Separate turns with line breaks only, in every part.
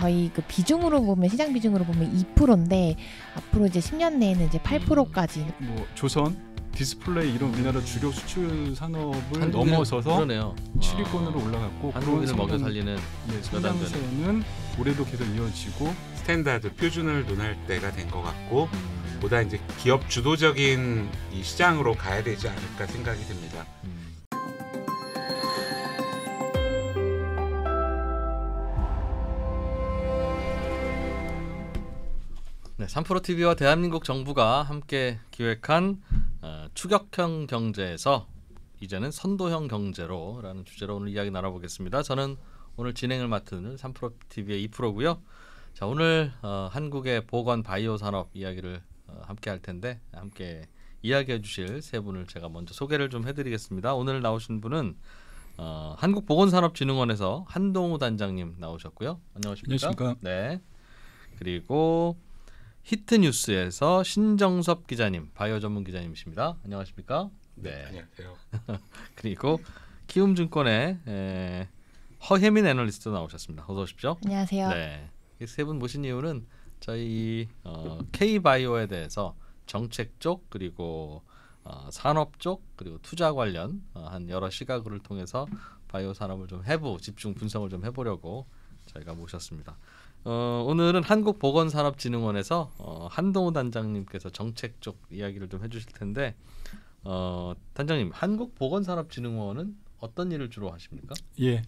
저희 그 비중으로 보면 시장 비중으로 보면 2%인데 앞으로 이제 10년 내에는 이제 8%까지 뭐
조선 디스플레이 이런 우리나라 주력 수출 산업을 넘어서서
그러네요.
7위권으로 올라갔고 아, 한국인을 먹여 살리는 네, 성장세는 올해도 계속 이어지고 스탠다드 표준을 논할 때가 된 것 같고 보다 이제 기업 주도적인 이 시장으로 가야 되지 않을까 생각이 듭니다. 음.
네, 3프로 TV와 대한민국 정부가 함께 기획한 어, 추격형 경제에서 이제는 선도형 경제로라는 주제로 오늘 이야기 나눠보겠습니다. 저는 오늘 진행을 맡은 3프로 TV의 2프로고요. 자, 오늘 어, 한국의 보건 바이오 산업 이야기를 어, 함께 할 텐데 함께 이야기해 주실 세 분을 제가 먼저 소개를 좀 해드리겠습니다. 오늘 나오신 분은 어, 한국보건산업진흥원에서 한동우 단장님 나오셨고요. 안녕하십니까? 안녕하십니까? 네. 그리고 히트뉴스에서 신정섭 기자님, 바이오 전문 기자님이십니다. 안녕하십니까? 네. 네 안녕하세요. 그리고 키움증권의 에, 허혜민 애널리스트 나오셨습니다. 어서 오십시오. 안녕하세요. 네. 세분 모신 이유는 저희 어, K바이오에 대해서 정책 쪽 그리고 어, 산업 쪽 그리고 투자 관련 어, 한 여러 시각을 통해서 바이오 산업을 좀 해보 집중 분석을 좀 해보려고 저희가 모셨습니다. 어, 오늘은 한국보건산업진흥원에서 어, 한동호 단장님께서 정책 쪽 이야기를 좀 해주실 텐데 어, 단장님 한국보건산업진흥원은 어떤 일을 주로 하십니까?
예,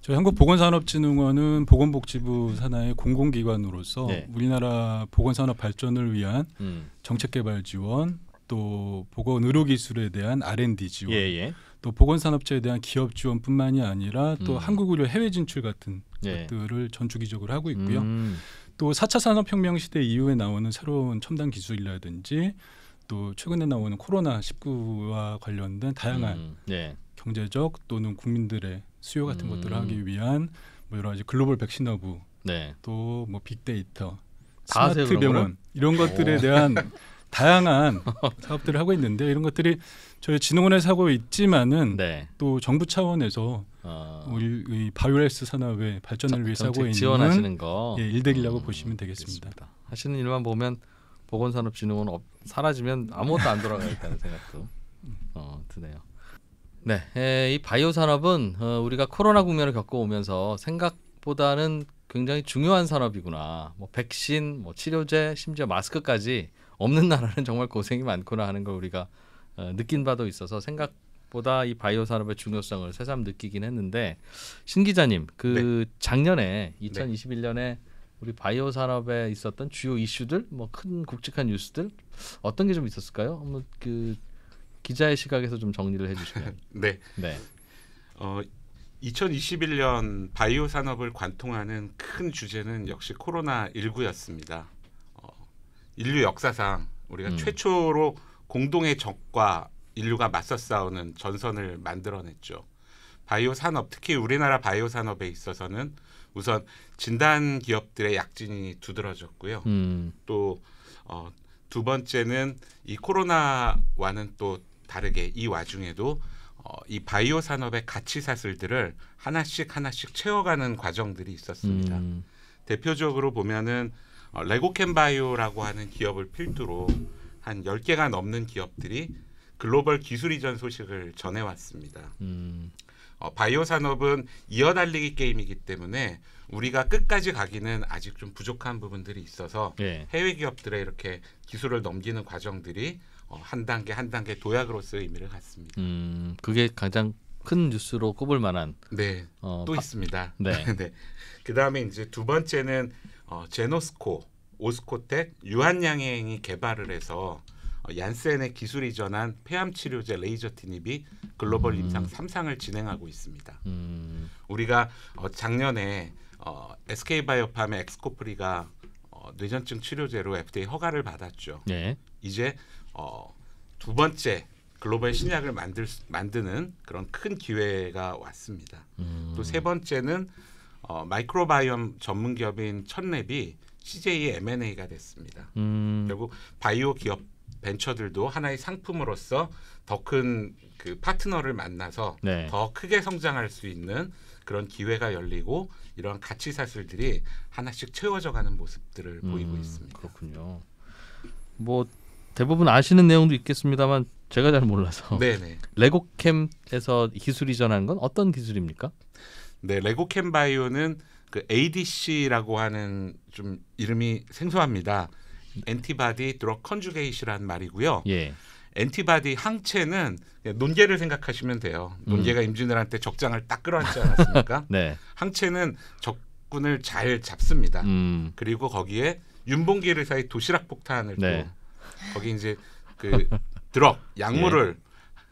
저희 한국보건산업진흥원은 보건복지부 산하의 공공기관으로서 네. 우리나라 보건산업 발전을 위한 음. 정책개발 지원, 또 보건 의료 기술에 대한 R&D 지원, 예, 예. 또 보건 산업체에 대한 기업 지원뿐만이 아니라 또 음. 한국 의료 해외 진출 같은 예. 것들을 전주기적으로 하고 있고요. 음. 또 4차 산업혁명 시대 이후에 나오는 새로운 첨단 기술이라든지 또 최근에 나오는 코로나 19와 관련된 다양한 음. 예. 경제적 또는 국민들의 수요 같은 것들을 음. 하기 위한 뭐 여러 가지 글로벌 백신 허브, 네. 또뭐 빅데이터, 스마트 병원 이런 것들에 대한 다양한 사업들을 하고 있는데 이런 것들이 저희 진흥원에서 하고 있지만은 네. 또 정부 차원에서 어... 우리 바이오레스 산업의 발전을 정, 위해서 하고 있는 지원하시는 거 예, 일대기라고
음, 보시면 되겠습니다. 알겠습니다. 하시는 일만 보면 보건산업진흥원 없, 사라지면 아무것도 안 돌아가겠다는 생각도 어, 드네요. 네, 에, 이 바이오 산업은 어, 우리가 코로나 국면을 겪어오면서 생각보다는 굉장히 중요한 산업이구나. 뭐 백신, 뭐 치료제, 심지어 마스크까지 없는 나라는 정말 고생이 많구나 하는 걸 우리가 어, 느낀 바도 있어서 생각보다 이 바이오 산업의 중요성을 새삼 느끼긴 했는데 신 기자님 그 네. 작년에 2021년에 우리 바이오 산업에 있었던 주요 이슈들 뭐큰 굵직한 뉴스들 어떤 게 좀 있었을까요? 한번 그 기자의 시각에서 좀 정리를 해주시면.
네. 네. 어, 2021년 바이오 산업을 관통하는 큰 주제는 역시 코로나 19였습니다. 인류 역사상 우리가 음. 최초로 공동의 적과 인류가 맞서 싸우는 전선을 만들어냈죠. 바이오 산업, 특히 우리나라 바이오 산업에 있어서는 우선 진단 기업들의 약진이 두드러졌고요. 음. 또두 어, 번째는 이 코로나와는 또 다르게 이 와중에도 어, 이 바이오 산업의 가치 사슬들을 하나씩 하나씩 채워가는 과정들이 있었습니다. 음. 대표적으로 보면은 어, 레고캔바이오라고 하는 기업을 필두로 한 10개가 넘는 기업들이 글로벌 기술 이전 소식을 전해왔습니다. 음. 어, 바이오 산업은 이어달리기 게임이기 때문에 우리가 끝까지 가기는 아직 좀 부족한 부분들이 있어서 예. 해외 기업들의 이렇게 기술을 넘기는 과정들이 어, 한 단계 한 단계 도약으로서의 미를 갖습니다.
음, 그게 가장 큰 뉴스로 꼽을 만한. 네, 어, 또 바, 있습니다. 네. 네.
그 다음에 이제 두 번째는 어, 제노스코, 오스코텍, 유한양행이 개발을 해서 어, 얀센의 기술 이전한 폐암 치료제 레이저 티닙이 글로벌 음. 임상 3상을 진행하고 있습니다. 음. 우리가 어, 작년에 어, SK 바이오팜의 엑스코프리가 어, 뇌전증 치료제로 FDA 허가를 받았죠. 네. 이제 어, 두 번째 글로벌 신약을 만들 수, 만드는 그런 큰 기회가 왔습니다. 음. 또세 번째는 어, 마이크로바이옴 전문 기업인 천랩이 CJ M&A가 됐습니다.
음. 결국
바이오 기업 벤처들도 하나의 상품으로서 더 큰 그 파트너를 만나서 네. 더 크게 성장할 수 있는 그런 기회가 열리고 이런 가치 사슬들이 하나씩 채워져가는 모습들을 음, 보이고 있습니다. 그렇군요.
뭐 대부분 아시는 내용도 있겠습니다만 제가 잘 몰라서 네네. 레고캠에서
기술 이전한 건 어떤 기술입니까? 네, 레고캔 바이오는 그 ADC라고 하는 좀 이름이 생소합니다. 엔티바디 드럭 컨주게이시라는 말이고요. 예. 엔티바디 항체는 논개를 생각하시면 돼요. 음. 논개가 임진왜란때 적장을 딱 끌어안지 않았습니까? 네. 항체는 적군을 잘 잡습니다. 음. 그리고 거기에 윤봉길 의사의 도시락 폭탄을 네. 또 거기 이제 그 드럭 약물을 예.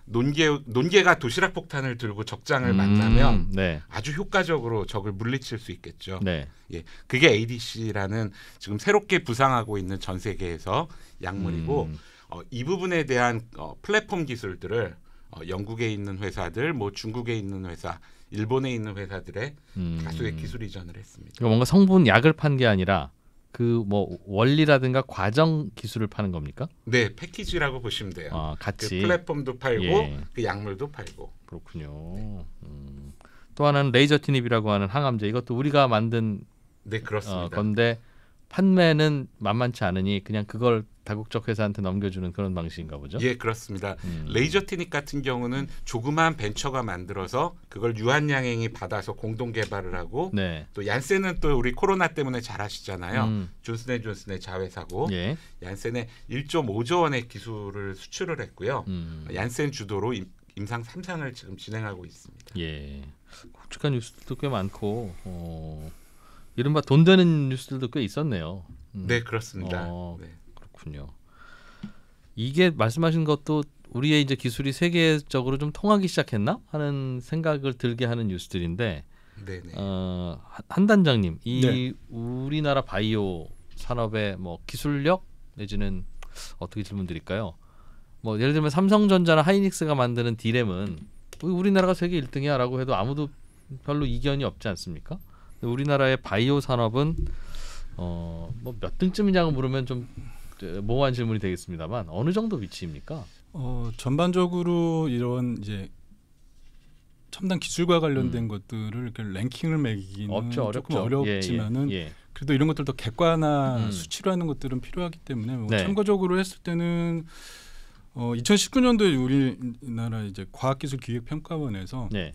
논개 논개가 도시락 폭탄을 들고 적장을 음, 만나면 네. 아주 효과적으로 적을 물리칠 수 있겠죠. 네. 예, 그게 ADC라는 지금 새롭게 부상하고 있는 전 세계에서 약물이고 음. 어, 이 부분에 대한 어, 플랫폼 기술들을 어, 영국에 있는 회사들, 뭐 중국에 있는 회사, 일본에 있는 회사들의 음. 다수의 기술 이전을 했습니다.
그러니까 뭔가 성분 약을 판 게 아니라 그뭐 원리라든가 과정 기술을 파는 겁니까? 네,
패키지라고 보시면 돼요. 아, 같이 그 플랫폼도 팔고 예. 그 약물도 팔고. 그렇군요. 네. 음.
또 하나는 레이저 티닙이라고 하는 항암제. 이것도 우리가 만든 네, 그렇습니다. 어, 건데 판매는 만만치 않으니 그냥 그걸 다국적 회사한테 넘겨주는
그런 방식인가 보죠. 예, 그렇습니다. 음. 레이저티닉 같은 경우는 조그마한 벤처가 만들어서 그걸 유한양행이 받아서 공동 개발을 하고 네. 또 얀센은 또 우리 코로나 때문에 잘 아시잖아요. 음. 존슨앤존슨의 자회사고 예. 얀센에 1.5조 원의 기술을 수출을 했고요. 음. 얀센 주도로 임, 임상 3상을 지금 진행하고 있습니다. 예. 굵직한 뉴스도꽤 많고 어, 이른바
돈 되는 뉴스들도 꽤 있었네요. 음. 네, 그렇습니다. 어, 네. 그렇군요. 이게 말씀하신 것도 우리의 이제 기술이 세계적으로 좀 통하기 시작했나 하는 생각을 들게 하는 뉴스들인데 네네. 어, 한 단장님 이 네. 우리나라 바이오 산업의 뭐 기술력 내지는 어떻게 질문드릴까요? 뭐 예를 들면 삼성전자나 하이닉스가 만드는 디램은 뭐 우리나라가 세계 1등이야라고 해도 아무도 별로 이견이 없지 않습니까? 우리나라의 바이오 산업은 어, 뭐몇 등쯤이냐고 물으면 좀 모호한 네, 질문이 되겠습니다만 어느
정도 위치입니까? 어, 전반적으로 이런 이제 첨단 기술과 관련된 음. 것들을 이렇게 랭킹을 매기기는 없죠, 조금 어렵지만은 예, 예, 예, 그래도 이런 것들도 객관화 음. 수치로 하는 것들은 필요하기 때문에 뭐 네. 참고적으로 했을 때는 어, 2019년도에 우리나라 이제 과학기술기획평가원에서 네.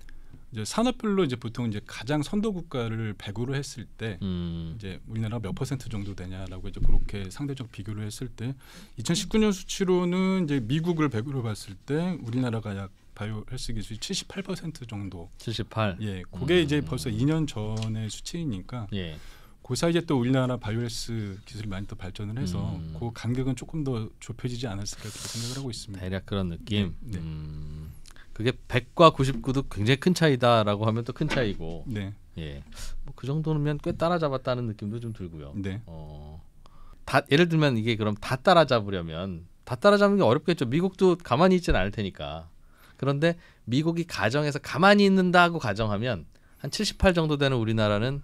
이제 산업별로 이제 보통 이제 가장 선도 국가를 배구로 했을 때 음. 이제 우리나라가 몇 퍼센트 정도 되냐라고 이제 그렇게 상대적 비교를 했을 때 2019년 수치로는 이제 미국을 배구로 봤을 때 우리나라가 약 바이오 헬스 기술이 78% 정도.
78. 예, 그게 음.
이제 벌써 2년 전의 수치이니까. 예. 그 사이에 또 우리나라 바이오 헬스 기술이 많이 또 발전을 해서 음. 그 간격은 조금 더 좁혀지지 않았을까 그렇게 생각을 하고
있습니다. 대략 그런 느낌. 네. 네. 음. 그게 100과 99도 굉장히 큰 차이다라고 하면 또 큰 차이고. 네. 예. 뭐 그 정도면 꽤 따라잡았다는 느낌도 좀 들고요. 네. 어. 다 예를 들면 이게 그럼 다 따라잡으려면 다 따라잡는 게 어렵겠죠. 미국도 가만히 있지는 않을 테니까. 그런데 미국이 가정에서 가만히 있는다고 가정하면 한 78 정도 되는 우리나라는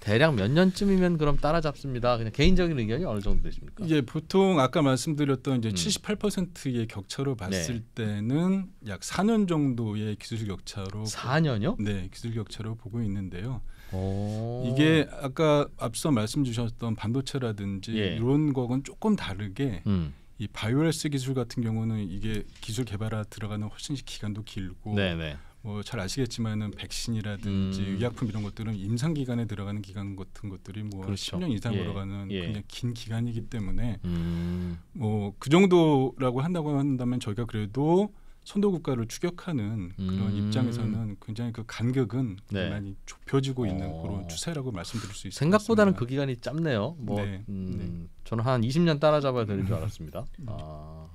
대략 몇 년쯤이면 그럼 따라잡습니다. 그냥 개인적인 의견이 어느 정도 되십니까?
이제 보통 아까 말씀드렸던 이제 음. 78%의 격차로 네. 봤을 네. 때는 약 4년 정도의 기술 격차로 4년요? 네, 기술 격차로 보고 있는데요. 오. 이게 아까 앞서 말씀 주셨던 반도체라든지 예. 이런 거는 조금 다르게 음. 이 바이오레스 기술 같은 경우는 이게 기술 개발에 들어가는 훨씬 기간도 길고 네네. 네. 뭐잘 아시겠지만은 백신이라든지 음. 의약품 이런 것들은 임상 기간에 들어가는 기간 같은 것들이 뭐 그렇죠. 10년 이상으로 예. 가는 예. 굉장긴 기간이기 때문에 음. 뭐그 정도라고 한다고 한다면 저희가 그래도 선도 국가를 추격하는 그런 음. 입장에서는 굉장히 그 간격은 네. 많이 좁혀지고 있는 어. 그런 추세라고 말씀드릴 수 있습니다.
생각보다는 그 기간이 짧네요. 뭐 네. 음, 네. 저는 한 20년 따라잡아야 되는 줄 알았습니다. 음. 아.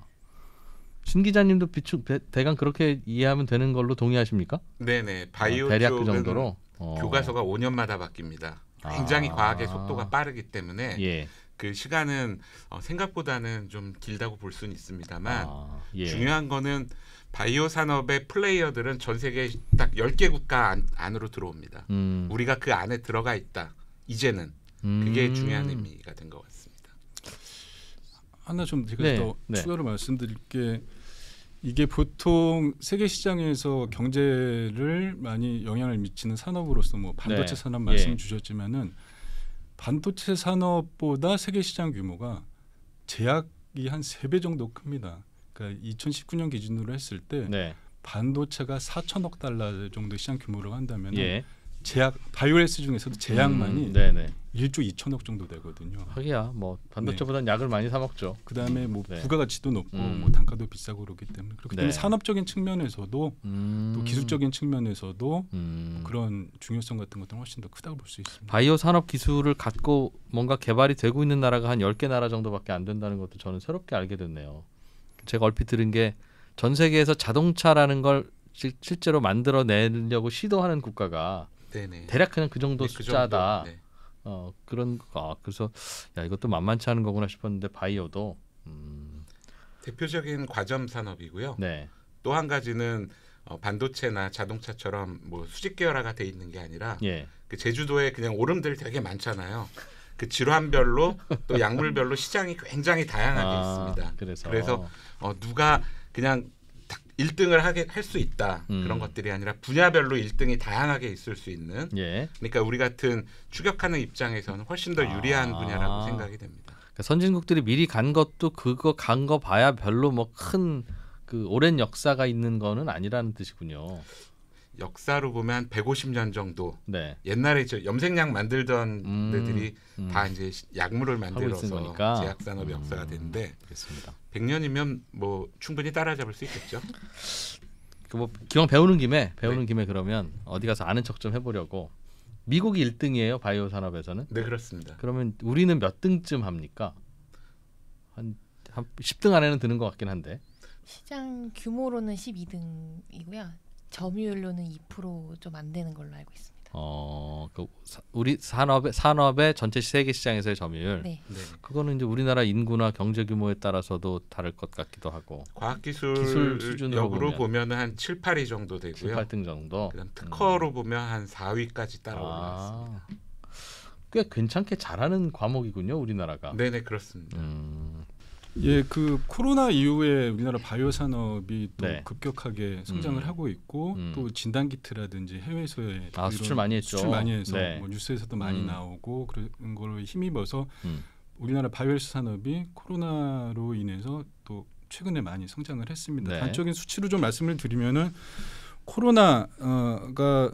신 기자님도 비추, 대강 그렇게 이해하면 되는 걸로 동의하십니까?
네네 아, 바이오 아, 대략 그 정도로 어. 교과서가 5년마다 바뀝니다. 아. 굉장히 아. 과학의 속도가 빠르기 때문에 예. 그 시간은 어, 생각보다는 좀 길다고 볼 수는 있습니다만 아, 예. 중요한 거는 바이오 산업의 플레이어들은 전 세계 딱 열 개 국가 안, 으로 들어옵니다. 음. 우리가 그 안에 들어가 있다. 이제는 그게 음. 중요한 의미가 된 것 같습니다. 하나 좀 제가 네, 더 네. 추가로
말씀드릴 게 이게 보통 세계 시장에서 경제를 많이 영향을 미치는 산업으로서 뭐 반도체 네. 산업 말씀 예. 주셨지만은 반도체 산업보다 세계 시장 규모가 제약이 한 세 배 정도 큽니다. 그러니까 2019년 기준으로 했을 때 네. 반도체가 4천억 달러 정도 시장 규모로 한다면 예. 제약 바이오에스 중에서도 제약만이 음, 네, 네. 1조 2천억 정도 되거든요. 하기야 뭐 반도체보다는 네. 약을 많이 사 먹죠. 그다음에 뭐 네. 부가가치도 높고 음. 뭐 단가도 비싸고 그렇기 때문에 그렇기 네. 때문에 네. 산업적인 측면에서도 음. 또 기술적인 측면에서도 음. 뭐 그런 중요성 같은 것들은 훨씬 더 크다고 볼 수 있습니다.
바이오 산업 기술을 갖고 뭔가 개발이 되고 있는 나라가 한 10개 나라 정도밖에 안 된다는 것도 저는 새롭게 알게 됐네요. 제가 얼핏 들은 게 전 세계에서 자동차라는 걸 시, 실제로 만들어내려고 시도하는 국가가 네네. 대략 그냥 그 정도 네, 그 숫자다. 그 정도, 네. 어, 그런 아 그래서 야 이것도 만만치 않은 거구나 싶었는데 바이오도 음.
대표적인 과점 산업이고요. 네. 또 한 가지는 어, 반도체나 자동차처럼 뭐 수직 계열화가 돼 있는 게 아니라 예. 그 제주도에 그냥 오름들 되게 많잖아요. 그 질환별로 또 약물별로 시장이 굉장히 다양하게 아, 있습니다. 그래서, 그래서 어, 누가 그냥 1등을 하게 할 수 있다 음. 그런 것들이 아니라 분야별로 1등이 다양하게 있을 수 있는 예. 그러니까 우리 같은 추격하는 입장에서는 훨씬 더 유리한 아. 분야라고 생각이
됩니다. 그러니까 선진국들이 미리 간 것도 그거 간 거 봐야
별로 뭐 큰 그 오랜 역사가 있는 거는 아니라는 뜻이군요. 역사로 보면 150년 정도 네. 옛날에 저 염색약 만들던 음, 데들이 음. 다 이제 약물을 만들어서 제약 산업 음, 역사가 됐는데 그렇습니다. 100년이면 뭐 충분히 따라잡을 수 있겠죠.
그 뭐 기왕 배우는 김에 배우는 네. 김에 그러면 어디 가서 아는 척 좀 해보려고 미국이 1등이에요 바이오 산업에서는. 네 그렇습니다. 그러면 우리는 몇 등쯤 합니까? 한, 한 10등 안에는 드는 것 같긴 한데.
시장 규모로는 12등이고요. 점유율로는 2%좀 안 되는 걸로 알고 있습니다.
어, 그 사, 우리 산업의 산업의 전체 세계 시장에서의 점유율. 네. 네. 그거는 이제 우리나라 인구나 경제 규모에 따라서도 다를 것 같기도 하고. 과학 기술 수준으로 보면, 음.
보면 한 7, 8위 정도 되고요. 7, 8등 정도. 그다음 특허로 음. 보면 한 4위까지 따라올라왔습니다. 아. 꽤 괜찮게 잘하는 과목이군요, 우리나라가. 네, 네, 그렇습니다. 음.
예, 그 코로나 이후에 우리나라 바이오 산업이 또 네. 급격하게 음. 성장을 음. 하고 있고 음. 또 진단 키트라든지 해외에서의 아, 수출 많이 했죠. 수출 많이 해서 네. 뭐 뉴스에서도 많이 음. 나오고 그런 걸로 힘입어서 음. 우리나라 바이오 산업이 코로나로 인해서 또 최근에 많이 성장을 했습니다. 네. 단적인 수치로 좀 말씀을 드리면은 코로나가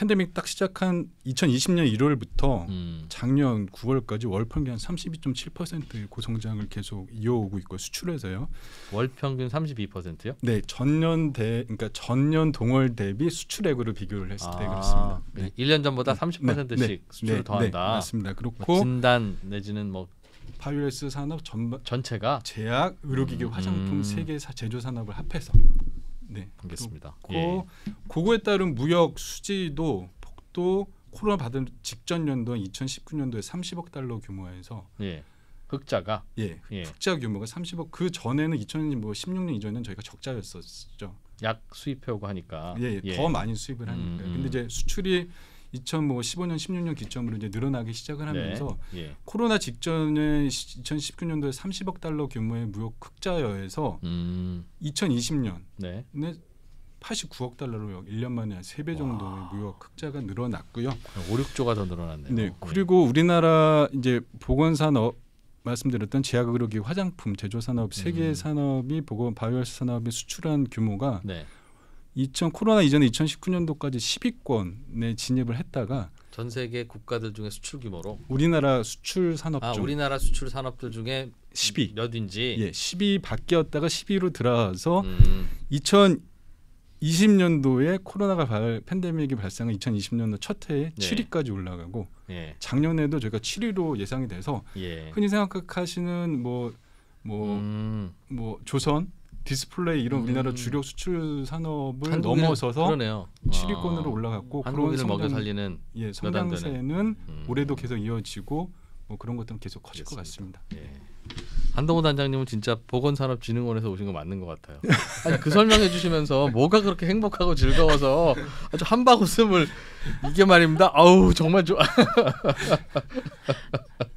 팬데믹 딱 시작한 2020년 1월부터 음. 작년 9월까지 월 평균 32.7%의 고성장을 계속 이어오고 있고 수출에서요.
월 평균 32%요?
네, 전년 대 그러니까 전년 동월 대비 수출액으로 비교를 했을 아, 때 그렇습니다. 네. 1년 전보다 30%씩 네, 네, 수출을 네. 더한다. 맞습니다. 뭐 그렇고 진단 내지는 뭐 파뷰레스 산업 전, 전체가 제약, 의료기기, 음, 화장품 음. 세계 제조 산업을 합해서 네, 보겠습니다. 예. 그거에 따른 무역 수지도 폭도 코로나 받은 직전 연도인 2019년도에 30억 달러 규모에서
예. 흑자가
예, 예. 흑자 규모가 30억 그 전에는 2016년 뭐 이전에는 저희가 적자였었죠. 약 수입해오고 하니까 예, 예. 예. 더 많이 수입을 하니까 음, 근데 음. 이제 수출이 2015년 뭐 16년 기점으로 이제 늘어나기 시작을 네. 하면서 네. 예. 코로나 직전에 2019년도에 30억 달러 규모의 무역 흑자여에서 음. 2020년 네. 89억 달러로 1년 만에 3배 정도의 와. 무역 흑자가 늘어났고요. 5, 6조가 더 늘어났네요. 네. 그리고 우리나라 이제 보건 산업 말씀드렸던 제약 의료기 화장품 제조 산업 세계 음. 산업이 보건 바이오 산업이 수출한 규모가 네. 2000 코로나 이전에 2019년도까지 10위권에 진입을 했다가
전 세계 국가들 중에 수출 규모로
우리나라 수출 산업 아, 중
우리나라 수출 산업들 중에 10위 몇인지 예,
10위 바뀌었다가 10위로 들어와서 음. 2020년도에 코로나가 발, 팬데믹이 발생한 2020년도 첫 해에 예. 7위까지 올라가고 예. 작년에도 저희가 7위로 예상이 돼서 예. 흔히 생각하시는 뭐뭐뭐 뭐 음. 뭐 조선 디스플레이 이런 음. 우리나라 주력 수출 산업을 넘어서서 그러네요. 7위권으로 아. 올라갔고 그런 성장, 먹여 살리는 예, 성장세는 음. 올해도 계속 이어지고 뭐 그런 것들은 계속 커질 그렇습니다. 것 같습니다. 예.
한동호 단장님은 진짜 보건산업진흥원에서 오신 거 맞는 것 같아요. 아니, 그 설명해 주시면서 뭐가 그렇게 행복하고 즐거워서 아주 한박 웃음을 이게 말입니다. 아우 정말 좋아.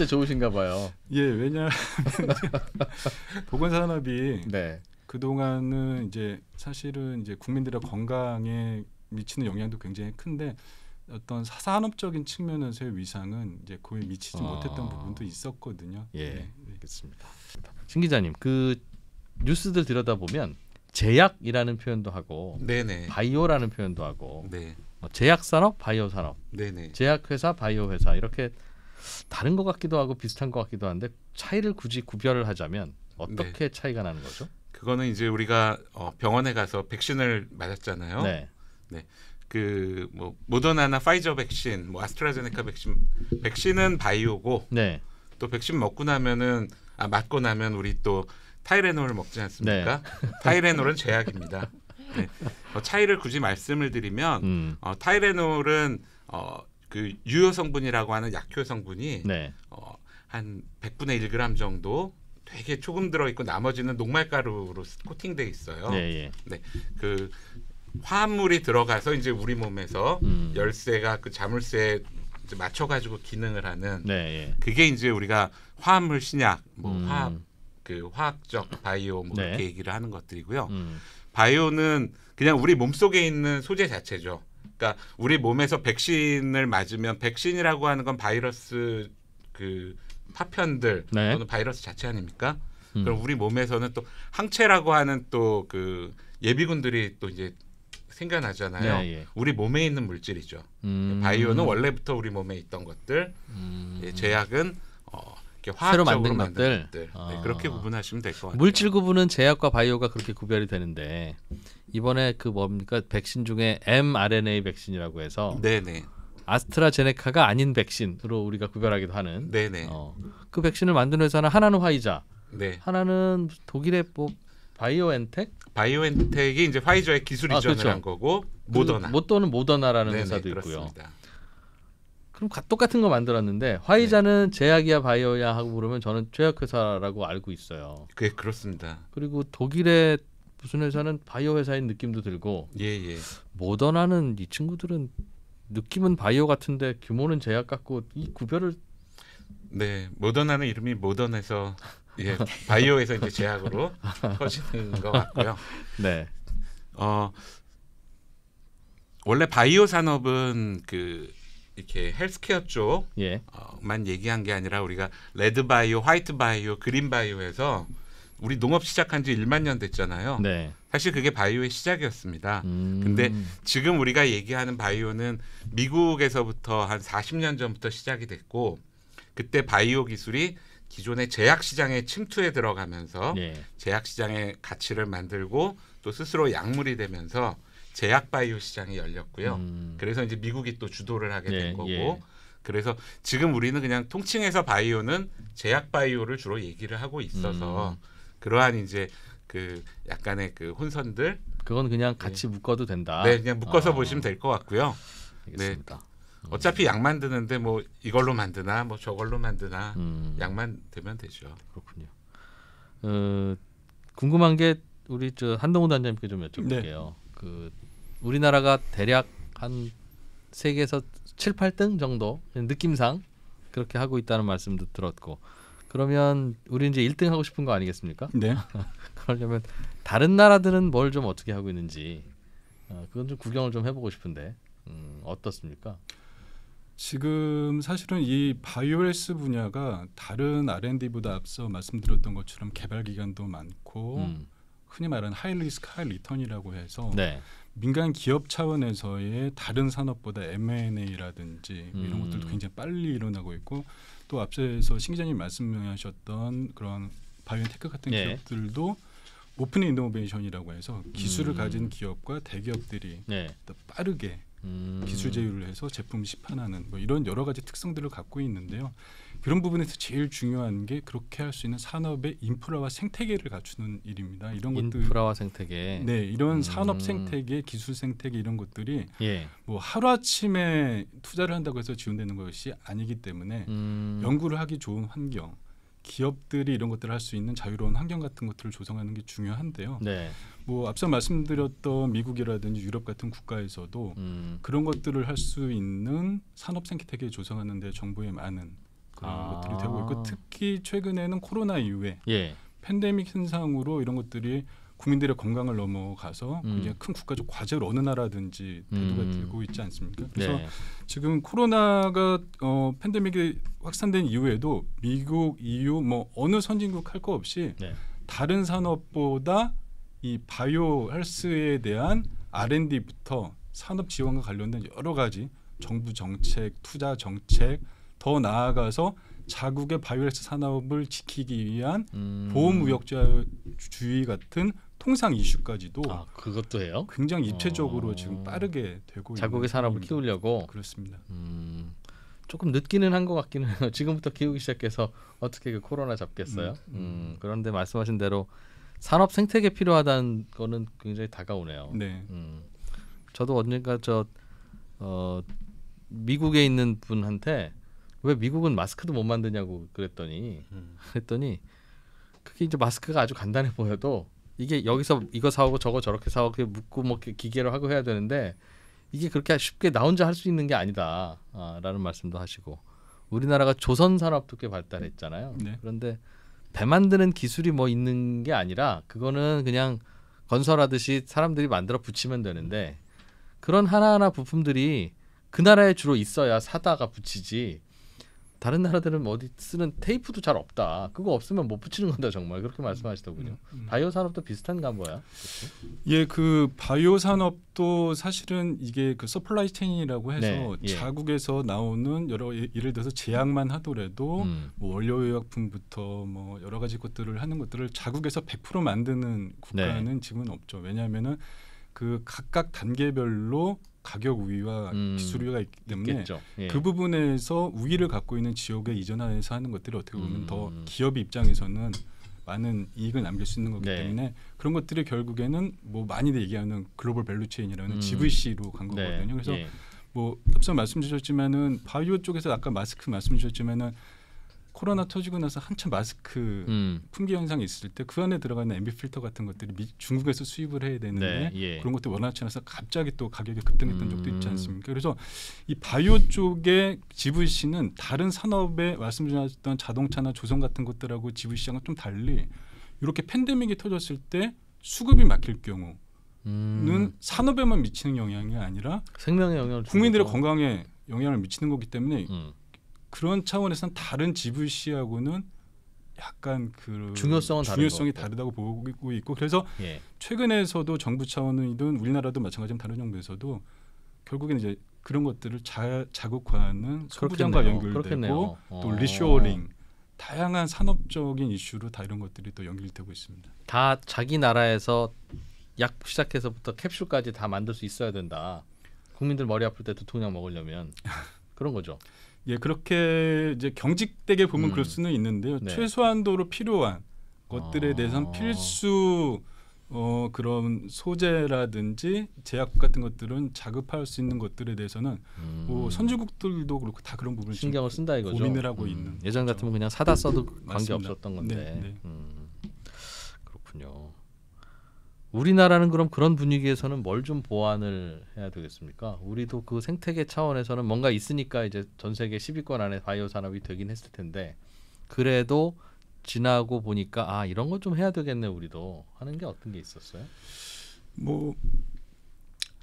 진짜 좋으신가 봐요. 예, 왜냐하면 보건 산업이 네. 그동안은 이제 사실은 이제 국민들의 건강에 미치는 영향도 굉장히 큰데 어떤 산업적인 측면에서의 위상은 이제 거의 미치지 아. 못했던 부분도 있었거든요. 예, 네. 네. 알겠습니다.
신 기자님, 그 뉴스들 들여다 보면 제약이라는 표현도 하고, 네네. 네. 바이오라는 표현도 하고, 네. 뭐 제약 산업, 바이오 산업, 네네. 제약 회사, 바이오 회사 이렇게 다른 것 같기도 하고 비슷한 것 같기도 한데 차이를 굳이 구별을 하자면 어떻게 네. 차이가 나는 거죠?
그거는 이제 우리가 어, 병원에 가서 백신을 맞았잖아요. 네. 네. 그뭐 모더나나 파이저 백신, 뭐 아스트라제네카 백신, 백신은 바이오고 네. 또 백신 먹고 나면은 아 맞고 나면 우리 또 타이레놀 을 먹지 않습니까? 네. 타이레놀은 제약입니다 네. 어, 차이를 굳이 말씀을 드리면 음. 어, 타이레놀은 어, 그 유효 성분이라고 하는 약효 성분이 네. 어, 한 100분의 1g 정도 되게 조금 들어 있고 나머지는 녹말가루로 코팅돼 있어요. 네, 네. 그 화합물이 들어가서 이제 우리 몸에서 음. 열쇠가 그 자물쇠에 맞춰 가지고 기능을 하는 네, 예. 그게 이제 우리가 화합물 신약 뭐 음. 화학 그 화학적 바이오 뭐 네. 이렇게 얘기를 하는 것들이고요. 음. 바이오는 그냥 우리 몸 속에 있는 소재 자체죠. 그러니까 우리 몸에서 백신을 맞으면 백신이라고 하는 건 바이러스 그 파편들 네. 또는 바이러스 자체 아닙니까? 음. 그럼 우리 몸에서는 또 항체라고 하는 또 그 예비군들이 또 이제 생겨나잖아요. 예, 예. 우리 몸에 있는 물질이죠. 음. 바이오는 원래부터 우리 몸에 있던 것들, 음. 예, 제약은 어, 이렇게 화학적으로 새로 만든, 만든 것들, 것들. 네, 아. 그렇게 구분하시면 될 것 같아요.
물질 구분은 제약과 바이오가 그렇게 구별이 되는데 이번에 그 뭡니까 백신 중에 mRNA 백신이라고 해서 네네. 아스트라제네카가 아닌 백신으로 우리가 구별하기도 하는 네네. 어, 그 백신을 만든 회사는 하나는 화이자, 네. 하나는
독일의 뭐 바이오엔텍? 바이오엔텍이 이제 화이자의 기술 이전을 아, 그렇죠. 한 거고 그 모더나. 그, 모또는 모더나라는 네네, 회사도 그렇습니다.
그럼 똑같은 거 만들었는데 화이자는 네. 제약이야 바이오야 하고 물으면 저는 제약회사라고 알고 있어요. 그 그렇습니다. 그리고 독일의 무슨 회사는 바이오 회사인 느낌도 들고 예, 예. 모더나는 이 친구들은
느낌은 바이오 같은데 규모는 제약 같고 이 구별을 네 모더나는 이름이 모던에서 예 바이오에서 이제 제약으로 퍼지는것 같고요. 네. 어 원래 바이오 산업은 그 이렇게 헬스케어 쪽만 예. 얘기한 게 아니라 우리가 레드 바이오, 화이트 바이오, 그린 바이오에서 우리 농업 시작한 지 1만 년 됐잖아요. 네. 사실 그게 바이오의 시작이었습니다. 음. 근데 지금 우리가 얘기하는 바이오는 미국에서부터 한 40년 전부터 시작이 됐고 그때 바이오 기술이 기존의 제약 시장에 침투에 들어가면서 네. 제약 시장의 가치를 만들고 또 스스로 약물이 되면서 제약 바이오 시장이 열렸고요. 음. 그래서 이제 미국이 또 주도를 하게 된 예, 예. 거고 예. 그래서 지금 우리는 그냥 통칭해서 바이오는 제약 바이오를 주로 얘기를 하고 있어서 음. 그러한 이제 그 약간의 그 혼선들 그건 그냥 네. 같이 네. 묶어도 된다. 네, 그냥 묶어서 아. 보시면 될 것 같고요. 네. 알겠습니다. 네. 어차피 약 만드는데 뭐 이걸로 만드나 뭐 저걸로 만드나 음. 양만 되면 되죠. 그렇군요.
어, 궁금한 게 우리 저 한동훈 단장님께 좀 여쭤볼게요.
네. 그 우리나라가
대략 한 세계에서 7, 8등 정도 느낌상 그렇게 하고 있다는 말씀도 들었고 그러면 우리 이제 1등 하고 싶은 거 아니겠습니까? 네. 그러려면 다른 나라들은 뭘 좀 어떻게 하고 있는지 어, 그건 좀 구경을
좀 해보고 싶은데 음, 어떻습니까? 지금 사실은 이 바이오헬스 분야가 다른 R&D보다 앞서 말씀드렸던 것처럼 개발 기간도 많고 음. 흔히 말하는 하이 리스크 하이 리턴이라고 해서 네. 민간 기업 차원에서의 다른 산업보다 M&A라든지 음. 이런 것들도 굉장히 빨리 일어나고 있고 또 앞서서 신 기자님 말씀하셨던 그런 바이오테크 같은 네. 기업들도 오픈 인노베이션이라고 해서 기술을 음. 가진 기업과 대기업들이 네. 더 빠르게 음. 기술 제휴를 해서 제품 을 시판하는 뭐 이런 여러 가지 특성들을 갖고 있는데요. 그런 부분에서 제일 중요한 게 그렇게 할 수 있는 산업의 인프라와 생태계를 갖추는 일입니다. 이런 것들 인프라와 생태계. 네, 이런 음. 산업 생태계, 기술 생태계 이런 것들이 예. 뭐 하루아침에 투자를 한다고 해서 지원되는 것이 아니기 때문에 음. 연구를 하기 좋은 환경, 기업들이 이런 것들을 할 수 있는 자유로운 환경 같은 것들을 조성하는 게 중요한데요. 네. 뭐 앞서 말씀드렸던 미국이라든지 유럽 같은 국가에서도 음. 그런 것들을 할 수 있는 산업 생태계 조성하는 데 정부의 많은 그런 아. 것들이 되고 있고 특히 최근에는 코로나 이후에 예. 팬데믹 현상으로 이런 것들이 국민들의 건강을 넘어가서 음. 굉장히 큰 국가적 과제로 어느 나라든지 태도가 음. 들고 있지 않습니까? 네. 그래서 네. 지금 코로나가 어, 팬데믹이 확산된 이후에도 미국, EU 뭐 어느 선진국 할 거 없이 네. 다른 산업보다 이 바이오 헬스에 대한 R&D부터 산업 지원과 관련된 여러 가지 정부 정책, 투자 정책 더 나아가서 자국의 바이러스 산업을 지키기 위한
음. 보험
무역자주의 같은 통상 이슈까지도 아, 그것도 해요? 굉장히 입체적으로 어. 지금 빠르게 되고 자국의 산업을
키우려고 그렇습니다. 음. 조금 늦기는 한 것 같기는 해요. 지금부터 키우기 시작해서 어떻게 그 코로나 잡겠어요? 음. 음. 그런데 말씀하신 대로 산업 생태계 필요하다는 거는 굉장히 다가오네요. 네. 음. 저도 언젠가 저 어, 미국에 있는 분한테 왜 미국은 마스크도 못 만드냐고 그랬더니 음. 그랬더니 그게 이제 마스크가 아주 간단해 보여도 이게 여기서 이거 사오고 저거 저렇게 사오고 묶고 뭐 기계로 하고 해야 되는데 이게 그렇게 쉽게 나 혼자 할 수 있는 게 아니다라는 아, 말씀도 하시고 우리나라가 조선 산업도 꽤 발달했잖아요. 네. 그런데 배 만드는 기술이 뭐 있는 게 아니라 그거는 그냥 건설하듯이 사람들이 만들어 붙이면 되는데 그런 하나하나 부품들이 그 나라에 주로 있어야 사다가 붙이지 다른 나라들은 뭐 어디 쓰는 테이프도 잘 없다. 그거 없으면 못 붙이는 건다 정말 그렇게 말씀하시더군요. 음,
음. 바이오 산업도 비슷한가 뭐야? 예, 그 바이오 산업도 사실은 이게 그 서플라이 체인이라고 해서 네, 예. 자국에서 나오는 여러 예를 들어서 제약만 하더라도 음. 뭐 원료 의약품부터 뭐 여러 가지 것들을 하는 것들을 자국에서 100% 만드는 국가는 네. 지금은 없죠. 왜냐하면은 그 각각 단계별로 가격 우위와 음, 기술 우위가 있기 때문에 예. 그 부분에서 우위를 갖고 있는 지역에 이전해서 하 하는 것들이 어떻게 보면 음. 더 기업 입장에서는 많은 이익을 남길 수 있는 거기 네. 때문에 그런 것들이 결국에는 뭐 많이들 얘기하는 글로벌 밸류 체인이라는 음. GVC로 간 네. 거거든요. 네. 그래서 예. 뭐 앞서 말씀 주셨지만은 바이오 쪽에서 아까 마스크 말씀 주셨지만은 코로나 터지고 나서 한참 마스크 음. 품귀 현상이 있을 때 그 안에 들어가 있는 엠비 필터 같은 것들이 미, 중국에서 수입을 해야 되는데 네, 예. 그런 것도 원활치 않아서 갑자기 또 가격이 급등했던 음. 적도 있지 음. 않습니까? 그래서 이 바이오 쪽에 GVC는 다른 산업에 말씀드렸던 자동차나 조선 같은 것들하고 GVC랑은 좀 달리 이렇게 팬데믹이 터졌을 때 수급이 막힐 경우 음. 는 산업에만 미치는 영향이 아니라 생명의 영향을 국민들의 건강에 영향을 미치는 거기 때문에 음. 그런 차원에서는 다른 지 v c 하고는 약간 그 중요성은 중요성이 다르다고 보고 있고 그래서 예. 최근에서도 정부 차원이든 우리나라도 마찬가지로 다른 정부에서도 결국에는 이제 그런 것들을 자, 자국화하는 소부장과 연결되고 그렇겠네요. 또리쇼링 어. 다양한 산업적인 이슈로 다 이런 것들이 또 연결되고 있습니다.
다 자기 나라에서 약 시작해서부터 캡슐까지 다 만들 수 있어야 된다.
국민들 머리 아플 때 두통약 먹으려면 그런 거죠. 예, 그렇게 이제 경직되게 보면 음. 그럴 수는 있는데요. 네. 최소한도로 필요한 것들에 대해서 아. 필수 어, 그런 소재라든지 제약 같은 것들은 자급할 수 있는 것들에 대해서는 음. 뭐선주국들도 그렇고 다 그런 부분을 신경을 쓴다 이거죠. 고민을 하고 음. 있는. 예전
같으면 그냥 사다 써도 네, 네. 관계 없었던 건데. 네, 네. 음. 그렇군요. 우리나라는 그럼 그런 분위기에서는 뭘 좀 보완을 해야 되겠습니까? 우리도 그 생태계 차원에서는 뭔가 있으니까 이제 전 세계 10위권 안에 바이오 산업이 되긴 했을 텐데 그래도 지나고 보니까 아 이런 거좀 해야 되겠네 우리도 하는 게 어떤 게 있었어요?
뭐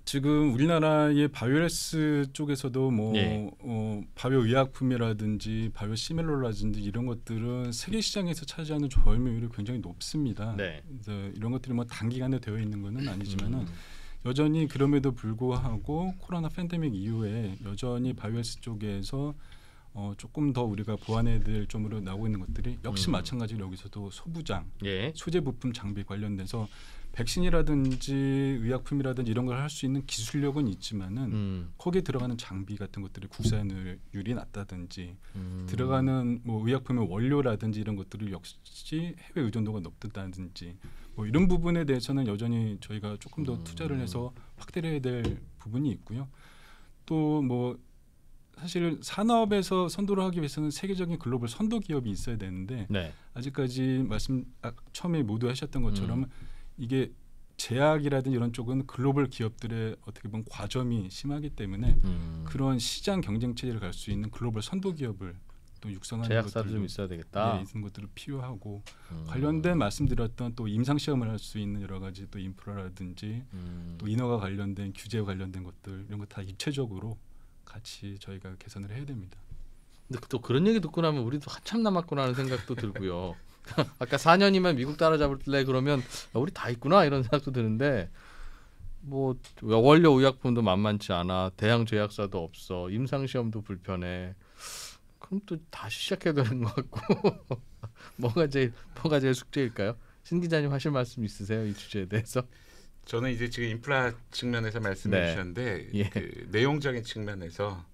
지금 우리나라의 바이오레스 쪽에서도 뭐 예. 어, 바이오 의약품이라든지 바이오 시멜로라든지 이런 것들은 세계 시장에서 차지하는 점유율이 굉장히 높습니다. 네. 이제 이런 것들이 뭐 단기간에 되어 있는 것은 아니지만은 음. 여전히 그럼에도 불구하고 코로나 팬데믹 이후에 여전히 바이오레스 쪽에서 어, 조금 더 우리가 보완해될 야 점으로 나오고 있는 것들이 역시 음. 마찬가지로 여기서도 소부장, 예. 소재 부품 장비 관련돼서 백신이라든지 의약품이라든지 이런 걸 할 수 있는 기술력은 있지만은 음. 거기에 들어가는 장비 같은 것들이 국산율이 낮다든지 음. 들어가는 뭐 의약품의 원료라든지 이런 것들을 역시 해외 의존도가 높다든지 뭐 이런 부분에 대해서는 여전히 저희가 조금 더 음. 투자를 해서 확대를 해야 될 부분이 있고요. 또 뭐 사실 산업에서 선도를 하기 위해서는 세계적인 글로벌 선도 기업이 있어야 되는데 네. 아직까지 말씀 아, 처음에 모두 하셨던 것처럼 음. 이게 제약이라든 지 이런 쪽은 글로벌 기업들의 어떻게 보면 과점이 심하기 때문에 음. 그런 시장 경쟁 체제를 갈 수 있는 글로벌 선도 기업을 또 육성하는 제약사도 좀 있어야 되겠다. 네, 이런 것들을 필요하고 음. 관련된 말씀드렸던 또 임상 시험을 할 수 있는 여러 가지 또 인프라라든지 음. 또 인허가 관련된 규제 관련된 것들 이런 거다 입체적으로 같이 저희가 개선을 해야 됩니다. 근데 또
그런 얘기 듣고 나면 우리도 한참 남았구나 하는 생각도 들고요. 아까 4년이면 미국 따라잡을래 그러면 야, 우리 다 있구나 이런 생각도 드는데 뭐 원료 의약품도 만만치 않아 대항 제약사도 없어 임상 시험도 불편해 그럼 또 다시 시작해야 되는 것 같고 뭐가 제일 뭐가 제일 숙제일까요? 신 기자님 하실
말씀 있으세요 이 주제에 대해서? 저는 이제 지금 인프라 측면에서 말씀해 네. 주셨는데 예. 그 내용적인 측면에서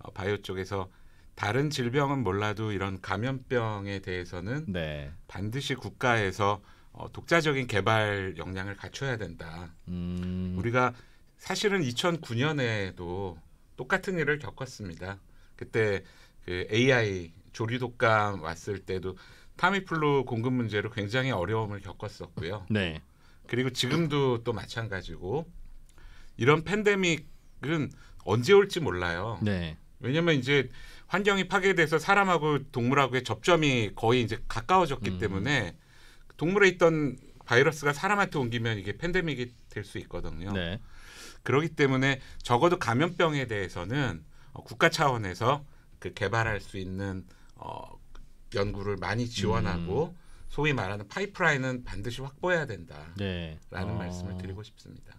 어, 바이오 쪽에서 다른 질병은 몰라도 이런 감염병에 대해서는 네. 반드시 국가에서 어, 독자적인 개발 역량을 갖춰야 된다. 음. 우리가 사실은 2009년에도 똑같은 일을 겪었습니다. 그때 그 AI 조류 독감 왔을 때도 타미플루 공급 문제로 굉장히 어려움을 겪었었고요. 네. 그리고 지금도 또 마찬가지고 이런 팬데믹은 언제 올지 몰라요. 네. 왜냐면 이제 환경이 파괴돼서 사람하고 동물하고의 접점이 거의 이제 가까워졌기 음. 때문에 동물에 있던 바이러스가 사람한테 옮기면 이게 팬데믹이 될 수 있거든요. 네. 그러기 때문에 적어도 감염병에 대해서는 어, 국가 차원에서 그 개발할 수 있는 어, 연구를 많이 지원하고 음. 소위 말하는 파이프라인은 반드시 확보해야 된다라는 네. 어. 말씀을 드리고 싶습니다.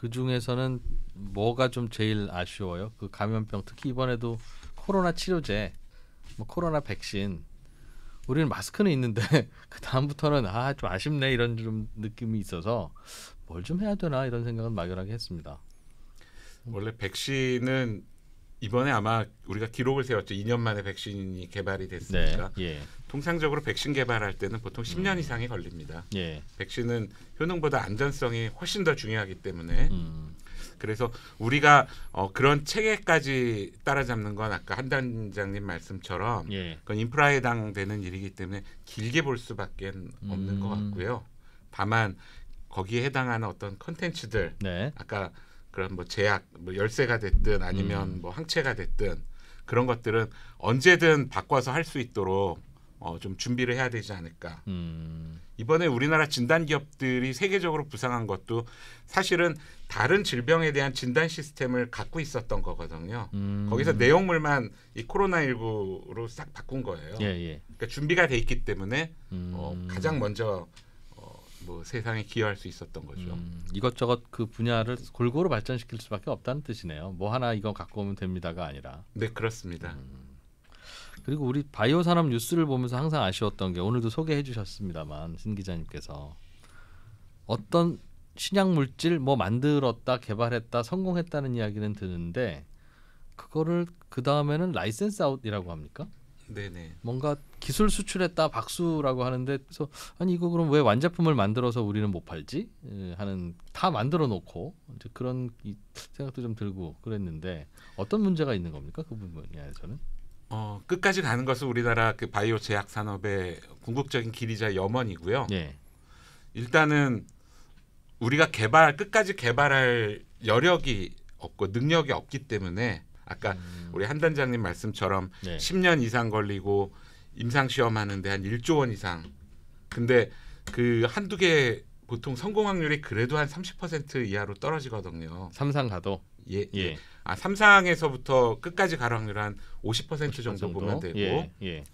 그 중에서는 뭐가 좀 제일 아쉬워요? 그 감염병 특히 이번에도 코로나 치료제, 뭐 코로나 백신. 우리는 마스크는 있는데 그 다음부터는 아 좀 아쉽네 이런 좀 느낌이 있어서 뭘 좀 해야 되나 이런 생각은
막연하게 했습니다. 원래 백신은 이번에 아마 우리가 기록을 세웠죠. 2년 만에 백신이 개발이 됐으니까. 네, 예. 통상적으로 백신 개발할 때는 보통 10년 음. 이상이 걸립니다. 예. 백신은 효능보다 안전성이 훨씬 더 중요하기 때문에 음. 그래서 우리가 어, 그런 체계까지 따라잡는 건 아까 한 단장님 말씀처럼 예. 그건 인프라에 해당되는 일이기 때문에 길게 볼 수밖에 없는 음. 것 같고요. 다만 거기에 해당하는 어떤 컨텐츠들 네. 아까 그런 뭐 제약 뭐 열쇠가 됐든 아니면 음. 뭐 항체가 됐든 그런 것들은 언제든 바꿔서 할 수 있도록 어, 좀 준비를 해야 되지 않을까.
음.
이번에 우리나라 진단 기업들이 세계적으로 부상한 것도 사실은 다른 질병에 대한 진단 시스템을 갖고 있었던 거거든요. 음. 거기서 내용물만 이 코로나19로 싹 바꾼 거예요. 예, 예. 그러니까 준비가 돼 있기 때문에 음. 어, 가장 먼저 어, 뭐 세상에 기여할 수 있었던 거죠. 음. 이것저것 그 분야를 골고루 발전시킬 수밖에 없다는
뜻이네요. 뭐 하나 이거 갖고 오면 됩니다가 아니라.
네, 그렇습니다. 음.
그리고 우리 바이오 산업 뉴스를 보면서 항상 아쉬웠던 게 오늘도 소개해 주셨습니다만 신 기자님께서 어떤 신약 물질 뭐 만들었다 개발했다 성공했다는 이야기는 드는데 그거를 그 다음에는 라이센스 아웃이라고 합니까? 네네. 뭔가 기술 수출했다 박수라고 하는데 그래서 아니 이거 그럼 왜 완제품을 만들어서 우리는 못 팔지 예, 하는 다 만들어 놓고 그런 생각도 좀
들고 그랬는데 어떤 문제가 있는 겁니까
그 부분에서는? 어,
끝까지 가는 것은 우리나라 그 바이오 제약 산업의 궁극적인 길이자 염원이고요. 네. 일단은 우리가 개발 끝까지 개발할 여력이 없고 능력이 없기 때문에 아까 음. 우리 한 단장님 말씀처럼 네. 10년 이상 걸리고 임상 시험하는데 한 1조 원 이상. 근데 그 한두 개 보통 성공 확률이 그래도 한 30% 이하로 떨어지거든요. 삼상 가도. 예. 예. 예. 아, 삼상에서부터 끝까지 갈 확률 한50% 정도, 정도 보면 되고 예, 예.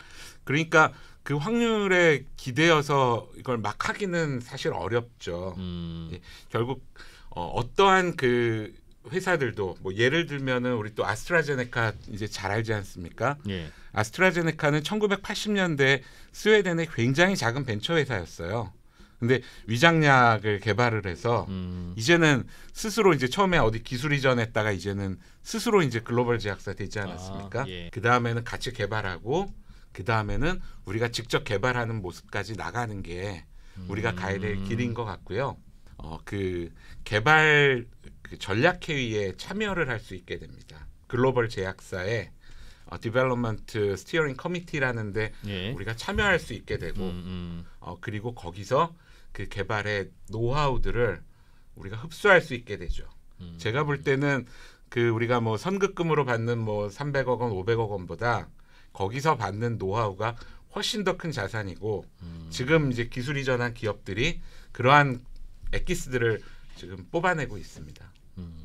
그러니까 그 확률에 기대어서 이걸 막 하기는 사실 어렵죠. 음. 예, 결국 어, 어떠한 그 회사들도 뭐 예를 들면은 우리 또 아스트라제네카 이제 잘 알지 않습니까? 예. 아스트라제네카는 1980년대 스웨덴의 굉장히 작은 벤처 회사였어요. 근데 위장약을 개발을 해서 음. 이제는 스스로 이제 처음에 어디 기술 이전했다가 이제는 스스로 이제 글로벌 제약사 되지 아, 않았습니까? 아, 예. 그 다음에는 같이 개발하고 그 다음에는 우리가 직접 개발하는 모습까지 나가는 게 우리가 음. 가야 될 음. 길인 것 같고요. 어, 그 개발 그 전략회의에 참여를 할 수 있게 됩니다. 글로벌 제약사에 어, 디벨롭먼트 스티어링 커미티라는데 예. 우리가 참여할 수 있게 되고 음, 음. 어, 그리고 거기서 그 개발의 노하우들을 우리가 흡수할 수 있게 되죠. 음, 제가 볼 때는 그 우리가 뭐 선급금으로 받는 뭐 300억 원, 500억 원보다 거기서 받는 노하우가 훨씬 더 큰 자산이고 음. 지금 이제 기술 이전한 기업들이 그러한 엑기스들을 지금 뽑아내고 있습니다. 음.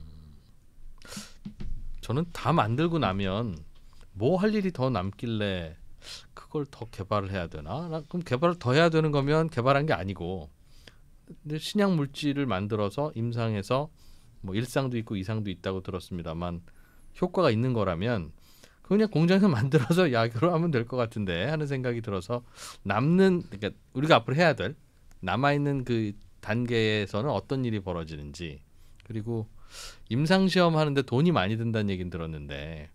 저는 다 만들고 나면 뭐할 일이 더 남길래 그걸 더 개발을 해야 되나? 그럼 개발을 더 해야 되는 거면 개발한 게 아니고 신약 물질을 만들어서 임상에서 뭐 일상도 있고 이상도 있다고 들었습니다만 효과가 있는 거라면 그냥 공장에서 만들어서 약으로 하면 될 것 같은데 하는 생각이 들어서 남는 그러니까 우리가 앞으로 해야 될 남아 있는 그 단계에서는 어떤 일이 벌어지는지 그리고 임상 시험 하는데 돈이 많이 든다는 얘기는 들었는데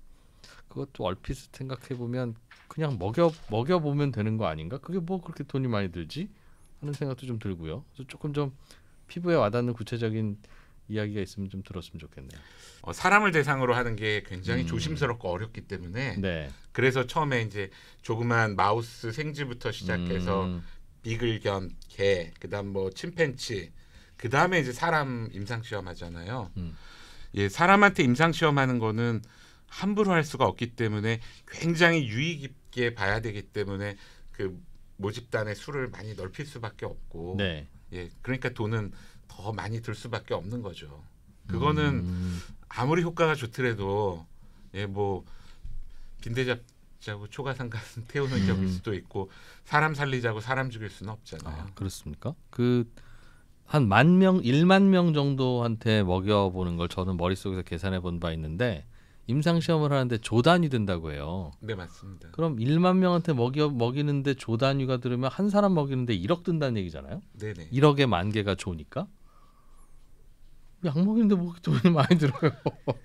그것도 얼핏 생각해 보면 그냥 먹여 먹여 보면 되는 거 아닌가? 그게 뭐 그렇게 돈이 많이 들지? 하는 생각도 좀 들고요. 그래서 조금 좀 피부에 와닿는 구체적인 이야기가 있으면 좀 들었으면 좋겠네요.
어, 사람을 대상으로 하는 게 굉장히 음. 조심스럽고 어렵기 때문에 네. 그래서 처음에 이제 조그만 마우스 생쥐부터 시작해서 음. 비글견, 개, 그다음 뭐 침팬치, 그다음에 이제 사람 임상 시험하잖아요. 음. 예, 사람한테 임상 시험하는 거는 함부로 할 수가 없기 때문에 굉장히 유의 깊게 봐야 되기 때문에 그 모집단의 수를 많이 넓힐 수밖에 없고 네. 예 그러니까 돈은 더 많이 들 수밖에 없는 거죠. 그거는 음. 아무리 효과가 좋더라도 예 뭐 빈대잡자고 초가상 같은 태우는 음. 격일 수도 있고 사람 살리자고 사람 죽일 수는 없잖아요. 아,
그렇습니까? 그 한 만 명, 일만명 정도한테 먹여보는 걸 저는 머릿속에서 계산해 본 바 있는데 임상 시험을 하는데 조단위 된다고 해요.
네 맞습니다.
그럼 1만 명한테 먹여 먹이는데 조단위가 들으면 한 사람 먹이는데 1억 든다는 얘기잖아요. 네네. 1억에
만 개가 좋으니까약
먹이는데 뭐 돈이 많이 들어요.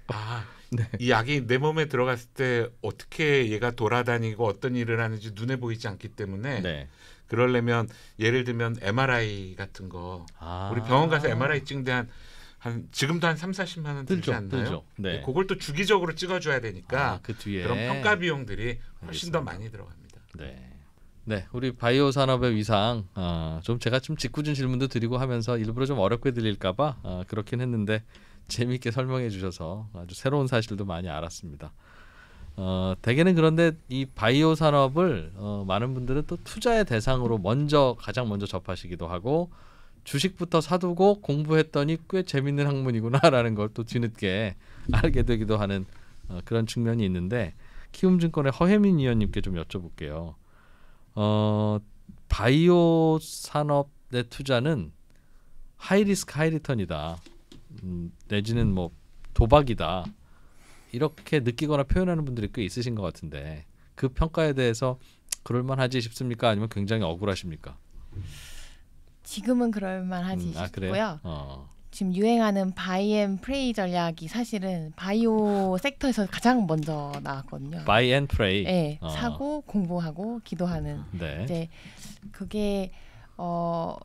아, 네. 이 약이 내 몸에 들어갔을 때 어떻게 얘가 돌아다니고 어떤 일을 하는지 눈에 보이지 않기 때문에 네. 그러려면 예를 들면 MRI 같은 거 아. 우리 병원 가서 MRI 찍는데 한한 지금도 한 3, 40만 원 들지 죠 않나요? 들죠. 네, 네. 그걸 또 주기적으로 찍어줘야 되니까 아, 그 뒤에 그런 평가 비용들이 훨씬 알겠습니다. 더 많이 들어갑니다. 네.
네, 우리 바이오 산업의 위상 어, 좀 제가 좀 짓궂은 질문도 드리고 하면서 일부러 좀 어렵게 들릴까봐 어, 그렇긴 했는데 재미있게 설명해 주셔서 아주 새로운 사실도 많이 알았습니다. 어, 대개는 그런데 이 바이오 산업을 어, 많은 분들은 또 투자의 대상으로 먼저 가장 먼저 접하시기도 하고 주식부터 사두고 공부했더니 꽤 재밌는 학문이구나라는 걸 또 뒤늦게 알게 되기도 하는 어, 그런 측면이 있는데 키움증권의 허혜민 위원님께 좀 여쭤볼게요. 어, 바이오 산업의 투자는 하이 리스크 하이 리턴이다. 음, 내지는 뭐 도박이다. 이렇게 느끼거나 표현하는 분들이 꽤 있으신 것 같은데 그 평가에 대해서 그럴만하지 싶습니까? 아니면 굉장히 억울하십니까?
지금은 그럴 만하지 음, 아, 싶고요. 어. 지금 유행하는 바이앤프레이 전략이 사실은 바이오 섹터에서 가장 먼저 나왔거든요.
바이앤프레이. 네, 예, 어. 사고
공부하고 기도하는. 음, 네. 이제 그게 어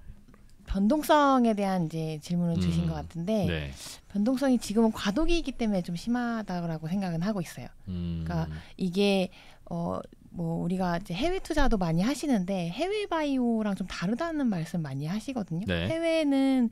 변동성에 대한 이제 질문을 주신 음, 것 같은데 네. 변동성이 지금은 과도기이기 때문에 좀 심하다고 생각은 하고 있어요. 음. 그러니까 이게 어뭐 우리가 이제 해외 투자도 많이 하시는데 해외 바이오랑 좀 다르다는 말씀 많이 하시거든요. 네. 해외는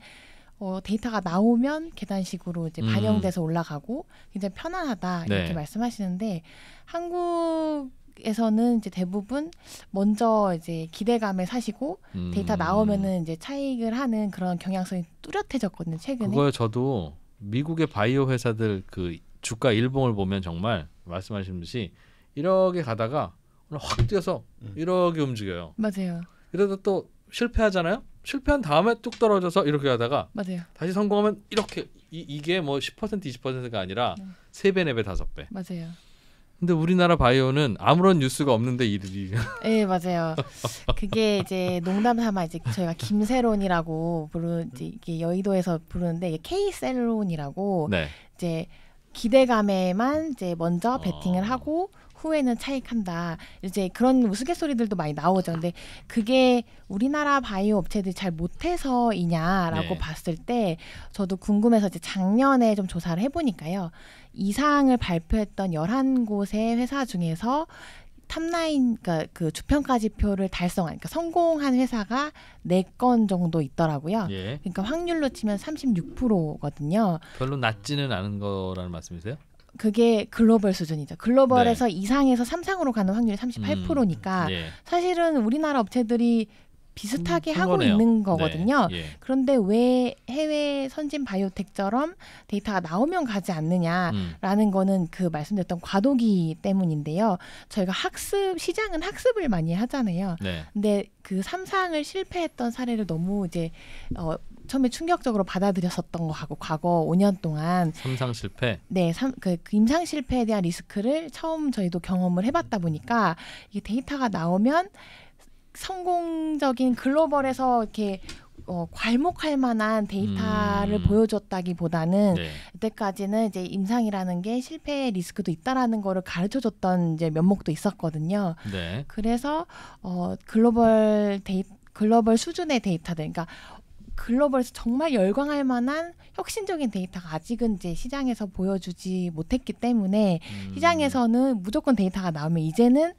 어, 데이터가 나오면 계단식으로 이제 음. 반영돼서 음. 올라가고 굉장히 편안하다 이렇게 네. 말씀하시는데 한국 에서는 이제 대부분 먼저 이제 기대감에 사시고 음. 데이터 나오면은 이제 차익을 하는 그런 경향성이 뚜렷해졌거든요 최근에. 그거요
저도 미국의 바이오 회사들 그 주가 일봉을 보면 정말 말씀하신 듯이 이렇게 가다가
확 뛰어서
음. 이렇게 움직여요. 맞아요. 이러다 또 실패하잖아요. 실패한 다음에 뚝 떨어져서 이렇게 하다가 맞아요. 다시 성공하면 이렇게 이, 게뭐 10% 20%가 아니라 네. 세 배, 네 배, 다섯 배. 맞아요. 근데 우리나라 바이오는 아무런 뉴스가 없는데 일이.
네 맞아요. 그게 이제 농담삼아 이제 저희가 김세론이라고 부르는 이게 여의도에서 부르는데 케 이게 셀론이라고 네. 이제 기대감에만 이제 먼저 베팅을 어... 하고 후에는 차익한다. 이제 그런 우스갯소리들도 많이 나오죠. 근데 그게 우리나라 바이오 업체들이 잘 못해서이냐라고 네. 봤을 때 저도 궁금해서 이제 작년에 좀 조사를 해보니까요. 이상을 발표했던 열한 곳의 회사 중에서 탑라인 그러니까 그 주평가 지표를 달성한 그러니까 성공한 회사가 네 건 정도 있더라고요. 예. 그러니까 확률로 치면 36%거든요.
별로 낮지는 않은 거라는 말씀이세요?
그게 글로벌 수준이죠. 글로벌에서 네. 이상에서 삼상으로 가는 확률이 38%니까 음, 예. 사실은 우리나라 업체들이 비슷하게 음, 하고 있는 거거든요. 네, 예. 그런데 왜 해외 선진 바이오텍처럼 데이터가 나오면 가지 않느냐라는 음. 거는 그 말씀드렸던 과도기 때문인데요. 저희가 학습 시장은 학습을 많이 하잖아요. 네. 근데 그 삼상을 실패했던 사례를 너무 이제 어 처음에 충격적으로 받아들였었던 거하고 과거 5년 동안
삼상 실패
네, 삼, 그 임상 실패에 대한 리스크를 처음 저희도 경험을 해봤다 보니까 이게 데이터가 나오면 성공적인 글로벌에서 이렇게 어, 괄목할 만한 데이터를 음. 보여줬다기보다는 네. 그때까지는 이제 임상이라는 게 실패의 리스크도 있다라는 거를 가르쳐줬던 이제 면목도 있었거든요. 네. 그래서 어, 글로벌 데이 글로벌 수준의 데이터들, 그러니까 글로벌에서 정말 열광할 만한 혁신적인 데이터가 아직은 이제 시장에서 보여주지 못했기 때문에 음. 시장에서는 무조건 데이터가 나오면 이제는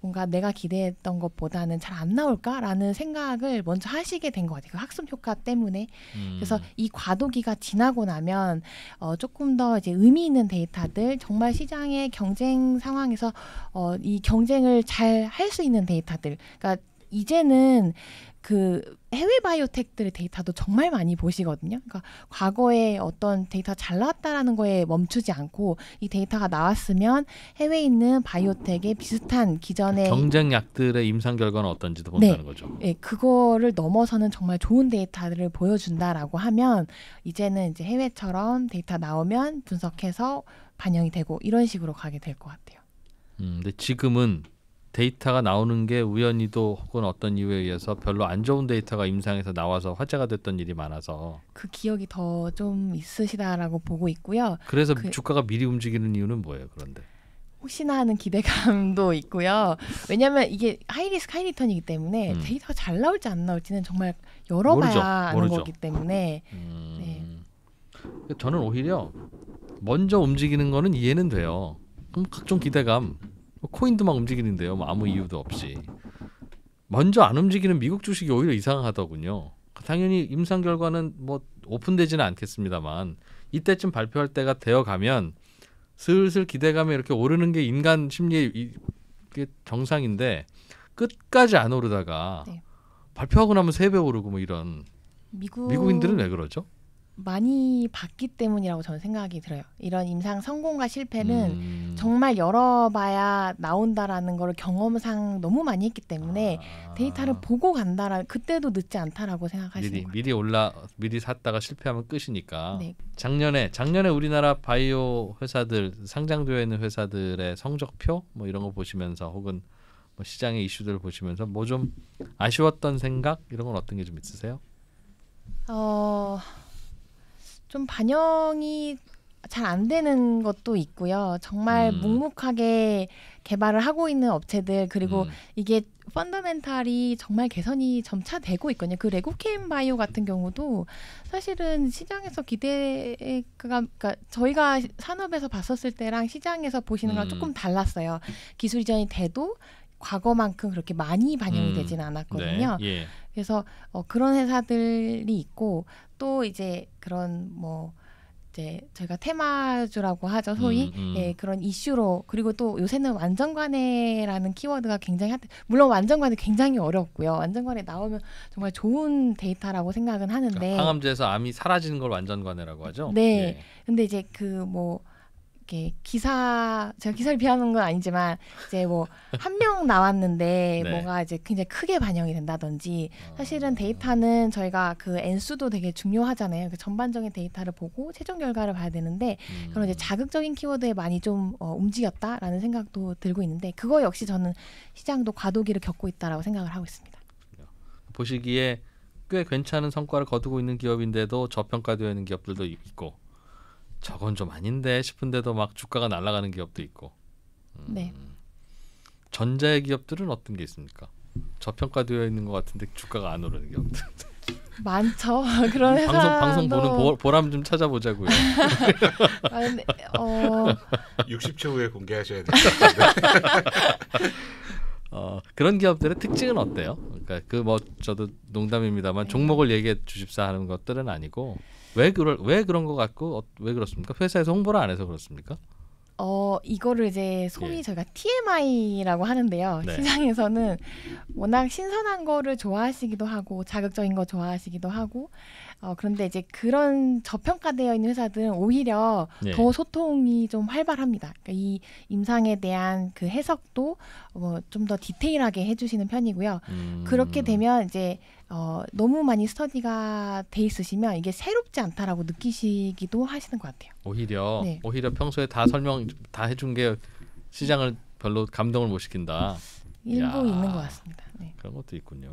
뭔가 내가 기대했던 것보다는 잘 안 나올까라는 생각을 먼저 하시게 된 것 같아요. 그 학습 효과 때문에. 음. 그래서 이 과도기가 지나고 나면 어, 조금 더 이제 의미 있는 데이터들, 정말 시장의 경쟁 상황에서 어, 이 경쟁을 잘 할 수 있는 데이터들, 그러니까 이제는 그 해외 바이오텍들의 데이터도 정말 많이 보시거든요. 그러니까 과거에 어떤 데이터 잘 나왔다라는 거에 멈추지 않고 이 데이터가 나왔으면 해외에 있는 바이오텍에 비슷한 기전의 그러니까 경쟁
약들의 임상 결과는 어떤지도 네. 본다는 네. 거죠.
네, 그거를 넘어서는 정말 좋은 데이터들을 보여준다라고 하면 이제는 이제 해외처럼 데이터 나오면 분석해서 반영이 되고 이런 식으로 가게 될 것 같아요.
음, 근데 지금은 데이터가 나오는 게 우연히도 혹은 어떤 이유에 의해서 별로 안 좋은 데이터가 임상에서 나와서 화제가 됐던 일이 많아서
그 기억이 더 좀 있으시다라고 보고 있고요.
그래서 그... 주가가 미리 움직이는 이유는 뭐예요? 그런데
혹시나 하는 기대감도 있고요. 왜냐하면 이게 하이리스크 하이리턴이기 때문에 음. 데이터가 잘 나올지 안 나올지는 정말 열어봐야 모르는 거기 때문에 음...
네. 저는 오히려 먼저 움직이는 거는 이해는 돼요. 그럼 각종 기대감 코인도 막 움직이는데요. 뭐 아무 이유도 없이. 먼저 안 움직이는 미국 주식이 오히려 이상하더군요. 당연히 임상 결과는 뭐 오픈되지는 않겠습니다만 이때쯤 발표할 때가 되어 가면 슬슬 기대감이 이렇게 오르는 게 인간 심리의 정상인데 끝까지 안 오르다가 네. 발표하고 나면 세 배 오르고 뭐 이런
미국... 미국인들은 왜 그러죠? 많이 봤기 때문이라고 저는 생각이 들어요. 이런 임상 성공과 실패는 음. 정말 열어봐야 나온다라는 걸 경험상 너무 많이 했기 때문에 아. 데이터를 보고 간다라 그때도 늦지 않다라고 생각하시는
미리, 거예요. 미리 올라 미리 샀다가 실패하면 끝이니까. 네. 작년에 작년에 우리나라 바이오 회사들 상장되어 있는 회사들의 성적표 뭐 이런 거 보시면서 혹은 뭐 시장의 이슈들을 보시면서 뭐 좀 아쉬웠던 생각 이런 건 어떤 게 좀 있으세요?
어. 좀 반영이 잘 안 되는 것도 있고요. 정말 음. 묵묵하게 개발을 하고 있는 업체들 그리고 음. 이게 펀더멘탈이 정말 개선이 점차 되고 있거든요. 그 레고캠 바이오 같은 경우도 사실은 시장에서 기대가 그러니까 저희가 산업에서 봤었을 때랑 시장에서 보시는 거 음. 조금 달랐어요. 기술 이전이 돼도 과거만큼 그렇게 많이 반영이 음, 되진 않았거든요. 네, 예. 그래서 어, 그런 회사들이 있고 또 이제 그런 뭐 이제 저희가 테마주라고 하죠 소위 음, 음. 예, 그런 이슈로 그리고 또 요새는 완전관해라는 키워드가 굉장히 핫, 물론 완전관해 굉장히 어렵고요 완전관해 나오면 정말 좋은 데이터라고 생각은 하는데 그러니까
항암제에서 암이 사라지는 걸 완전관해라고 하죠. 네, 예.
근데 이제 그뭐 이렇게 기사 제가 기사를 비하는 건 아니지만 이제 뭐 한 명 나왔는데 네. 뭐가 이제 굉장히 크게 반영이 된다든지 아. 사실은 데이터는 저희가 그엔수도 되게 중요하잖아요. 그 전반적인 데이터를 보고 최종 결과를 봐야 되는데 음. 그런 이제 자극적인 키워드에 많이 좀 어, 움직였다라는 생각도 들고 있는데 그거 역시 저는 시장도 과도기를 겪고 있다라고 생각을 하고 있습니다.
보시기에 꽤 괜찮은 성과를 거두고 있는 기업인데도 저평가되어 있는 기업들도 있고 저건 좀 아닌데 싶은데도 막 주가가 날아가는 기업도 있고. 음. 네. 전자의 기업들은 어떤 게 있습니까? 저평가되어 있는 것 같은데 주가가 안 오르는 기업들.
많죠. 그런 회사 방송 방송 보는 보, 람좀
찾아보자고요. 아니, 어...
60초 후에 공개하셔야 돼
어, 그런 기업들의 특징은 어때요? 그러니까 그뭐 저도 농담입니다만 네. 종목을 얘기해 주십사 하는 것들은 아니고 왜 그럴 왜 그런 것 같고 어, 왜 그렇습니까? 회사에서 홍보를 안 해서 그렇습니까?
어 이거를 이제 소위 예. 저희가 TMI라고 하는데요. 네. 시장에서는 워낙 신선한 거를 좋아하시기도 하고 자극적인 거 좋아하시기도 하고 어, 그런데 이제 그런 저평가되어 있는 회사들은 오히려 네. 더 소통이 좀 활발합니다. 그러니까 이 임상에 대한 그 해석도 어, 뭐 좀 더 디테일하게 해주시는 편이고요. 음. 그렇게 되면 이제 어, 너무 많이 스터디가 돼 있으시면 이게 새롭지 않다라고 느끼시기도 하시는 것 같아요.
오히려 네. 오히려 평소에 다 설명 다 해준 게 시장을 별로 감동을 못 시킨다.
일부 야, 있는 것 같습니다.
네. 그런 것도 있군요.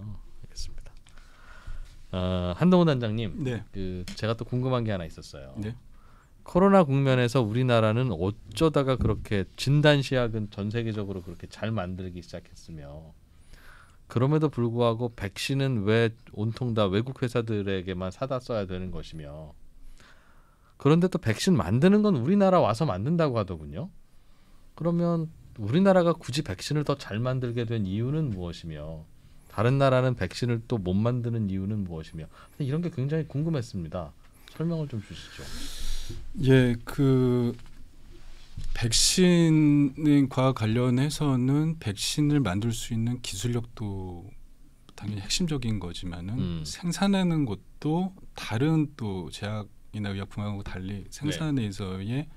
어, 한동훈 단장님, 네. 그 제가 또 궁금한 게 하나 있었어요. 네. 코로나 국면에서 우리나라는 어쩌다가 그렇게 진단 시약은 전 세계적으로 그렇게 잘 만들기 시작했으며 그럼에도 불구하고 백신은 왜 온통 다 외국 회사들에게만 사다 써야 되는 것이며 그런데 또 백신 만드는 건 우리나라 와서 만든다고 하더군요. 그러면 우리나라가 굳이 백신을 더 잘 만들게 된 이유는 무엇이며 다른 나라는 백신을 또 못 만드는 이유는 무엇이며 이런 게 굉장히 궁금했습니다. 설명을 좀 주시죠.
예, 그 백신과 관련해서는 백신을 만들 수 있는 기술력도 당연히 핵심적인 거지만은 음. 생산하는 것도 다른 또 제약이나 의약품하고 달리 생산에서의 네.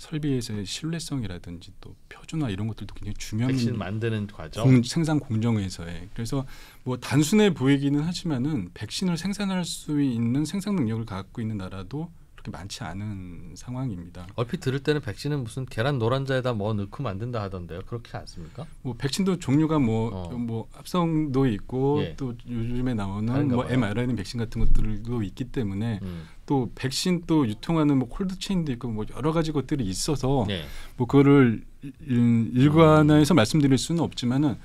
설비에서의 신뢰성이라든지 또 표준화 이런 것들도 굉장히 중요한 백신 만드는 과정 공, 생산 공정에서의 그래서 뭐 단순해 보이기는 하지만은 백신을 생산할 수 있는 생산 능력을 갖고 있는 나라도 그렇게 많지 않은 상황입니다.
얼핏 들을 때는 백신은 무슨 계란 노란자에다 뭐 넣고 만든다 하던데요. 그렇지 않습니까?
뭐 백신도 종류가 뭐뭐 어. 뭐 합성도 있고 예. 또 요즘에 나오는 뭐 봐요. mRNA 백신 같은 것들도 있기 때문에 음. 또 백신 또 유통하는 뭐 콜드 체인도 있고 뭐 여러 가지 것들이 있어서 예. 뭐 그거를 일관해서 말씀드릴 수는 없지만은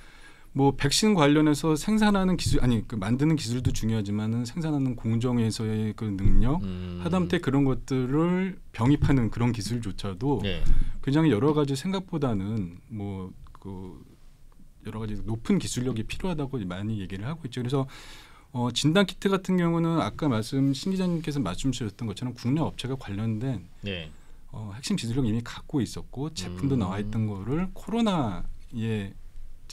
뭐 백신 관련해서 생산하는 기술 아니 그 만드는 기술도 중요하지만은 생산하는 공정에서의 그 능력 음. 하다못해 그런 것들을 병입하는 그런 기술조차도 네. 굉장히 여러 가지 생각보다는 뭐그 여러 가지 높은 기술력이 필요하다고 많이 얘기를 하고 있죠. 그래서 어, 진단 키트 같은 경우는 아까 말씀 신 기자님께서 말씀 주셨던 것처럼 국내 업체가 관련된 네. 어, 핵심 기술력 이미 갖고 있었고 제품도 음. 나와 있던 거를 코로나에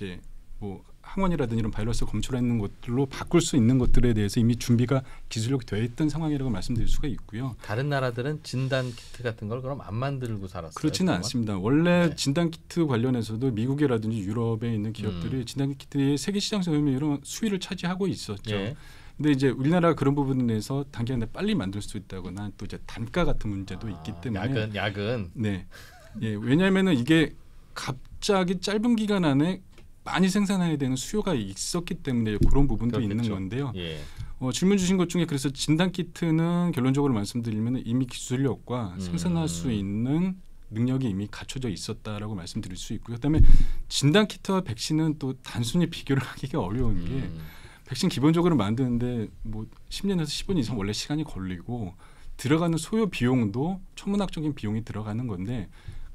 이제 뭐 항원이라든지 이런 바이러스 검출하는 것들로 바꿀 수 있는 것들에 대해서 이미 준비가 기술력이 되어 있던 상황이라고 말씀드릴 수가
있고요. 다른 나라들은 진단 키트 같은 걸 그럼 안 만들고 살았어요. 그렇지는 그
않습니다. 원래 네. 진단 키트 관련해서도 미국이라든지 유럽에 있는 기업들이 음. 진단 키트의 세계 시장 점유율 수위를 차지하고 있었죠. 예. 근데 이제 우리나라 그런 부분에서 단기 안에 빨리 만들 수 있다거나 또 이제 단가 같은 문제도 아, 있기 때문에 야근 야근 네 예, 왜냐면은 이게 갑자기 짧은 기간 안에 많이 생산해야 되는 수요가 있었기 때문에 그런 부분도 그렇겠죠. 있는 건데요. 예. 어, 질문 주신 것 중에 그래서 진단 키트는 결론적으로 말씀드리면 이미 기술력과 음. 생산할 수 있는 능력이 이미 갖춰져 있었다라고 말씀드릴 수 있고요. 그다음에 진단 키트와 백신은 또 단순히 비교를 하기가 어려운 음. 게 백신 기본적으로 만드는데 뭐 10년에서 15년 이상 원래 시간이 걸리고 들어가는 소요 비용도 천문학적인 비용이 들어가는 건데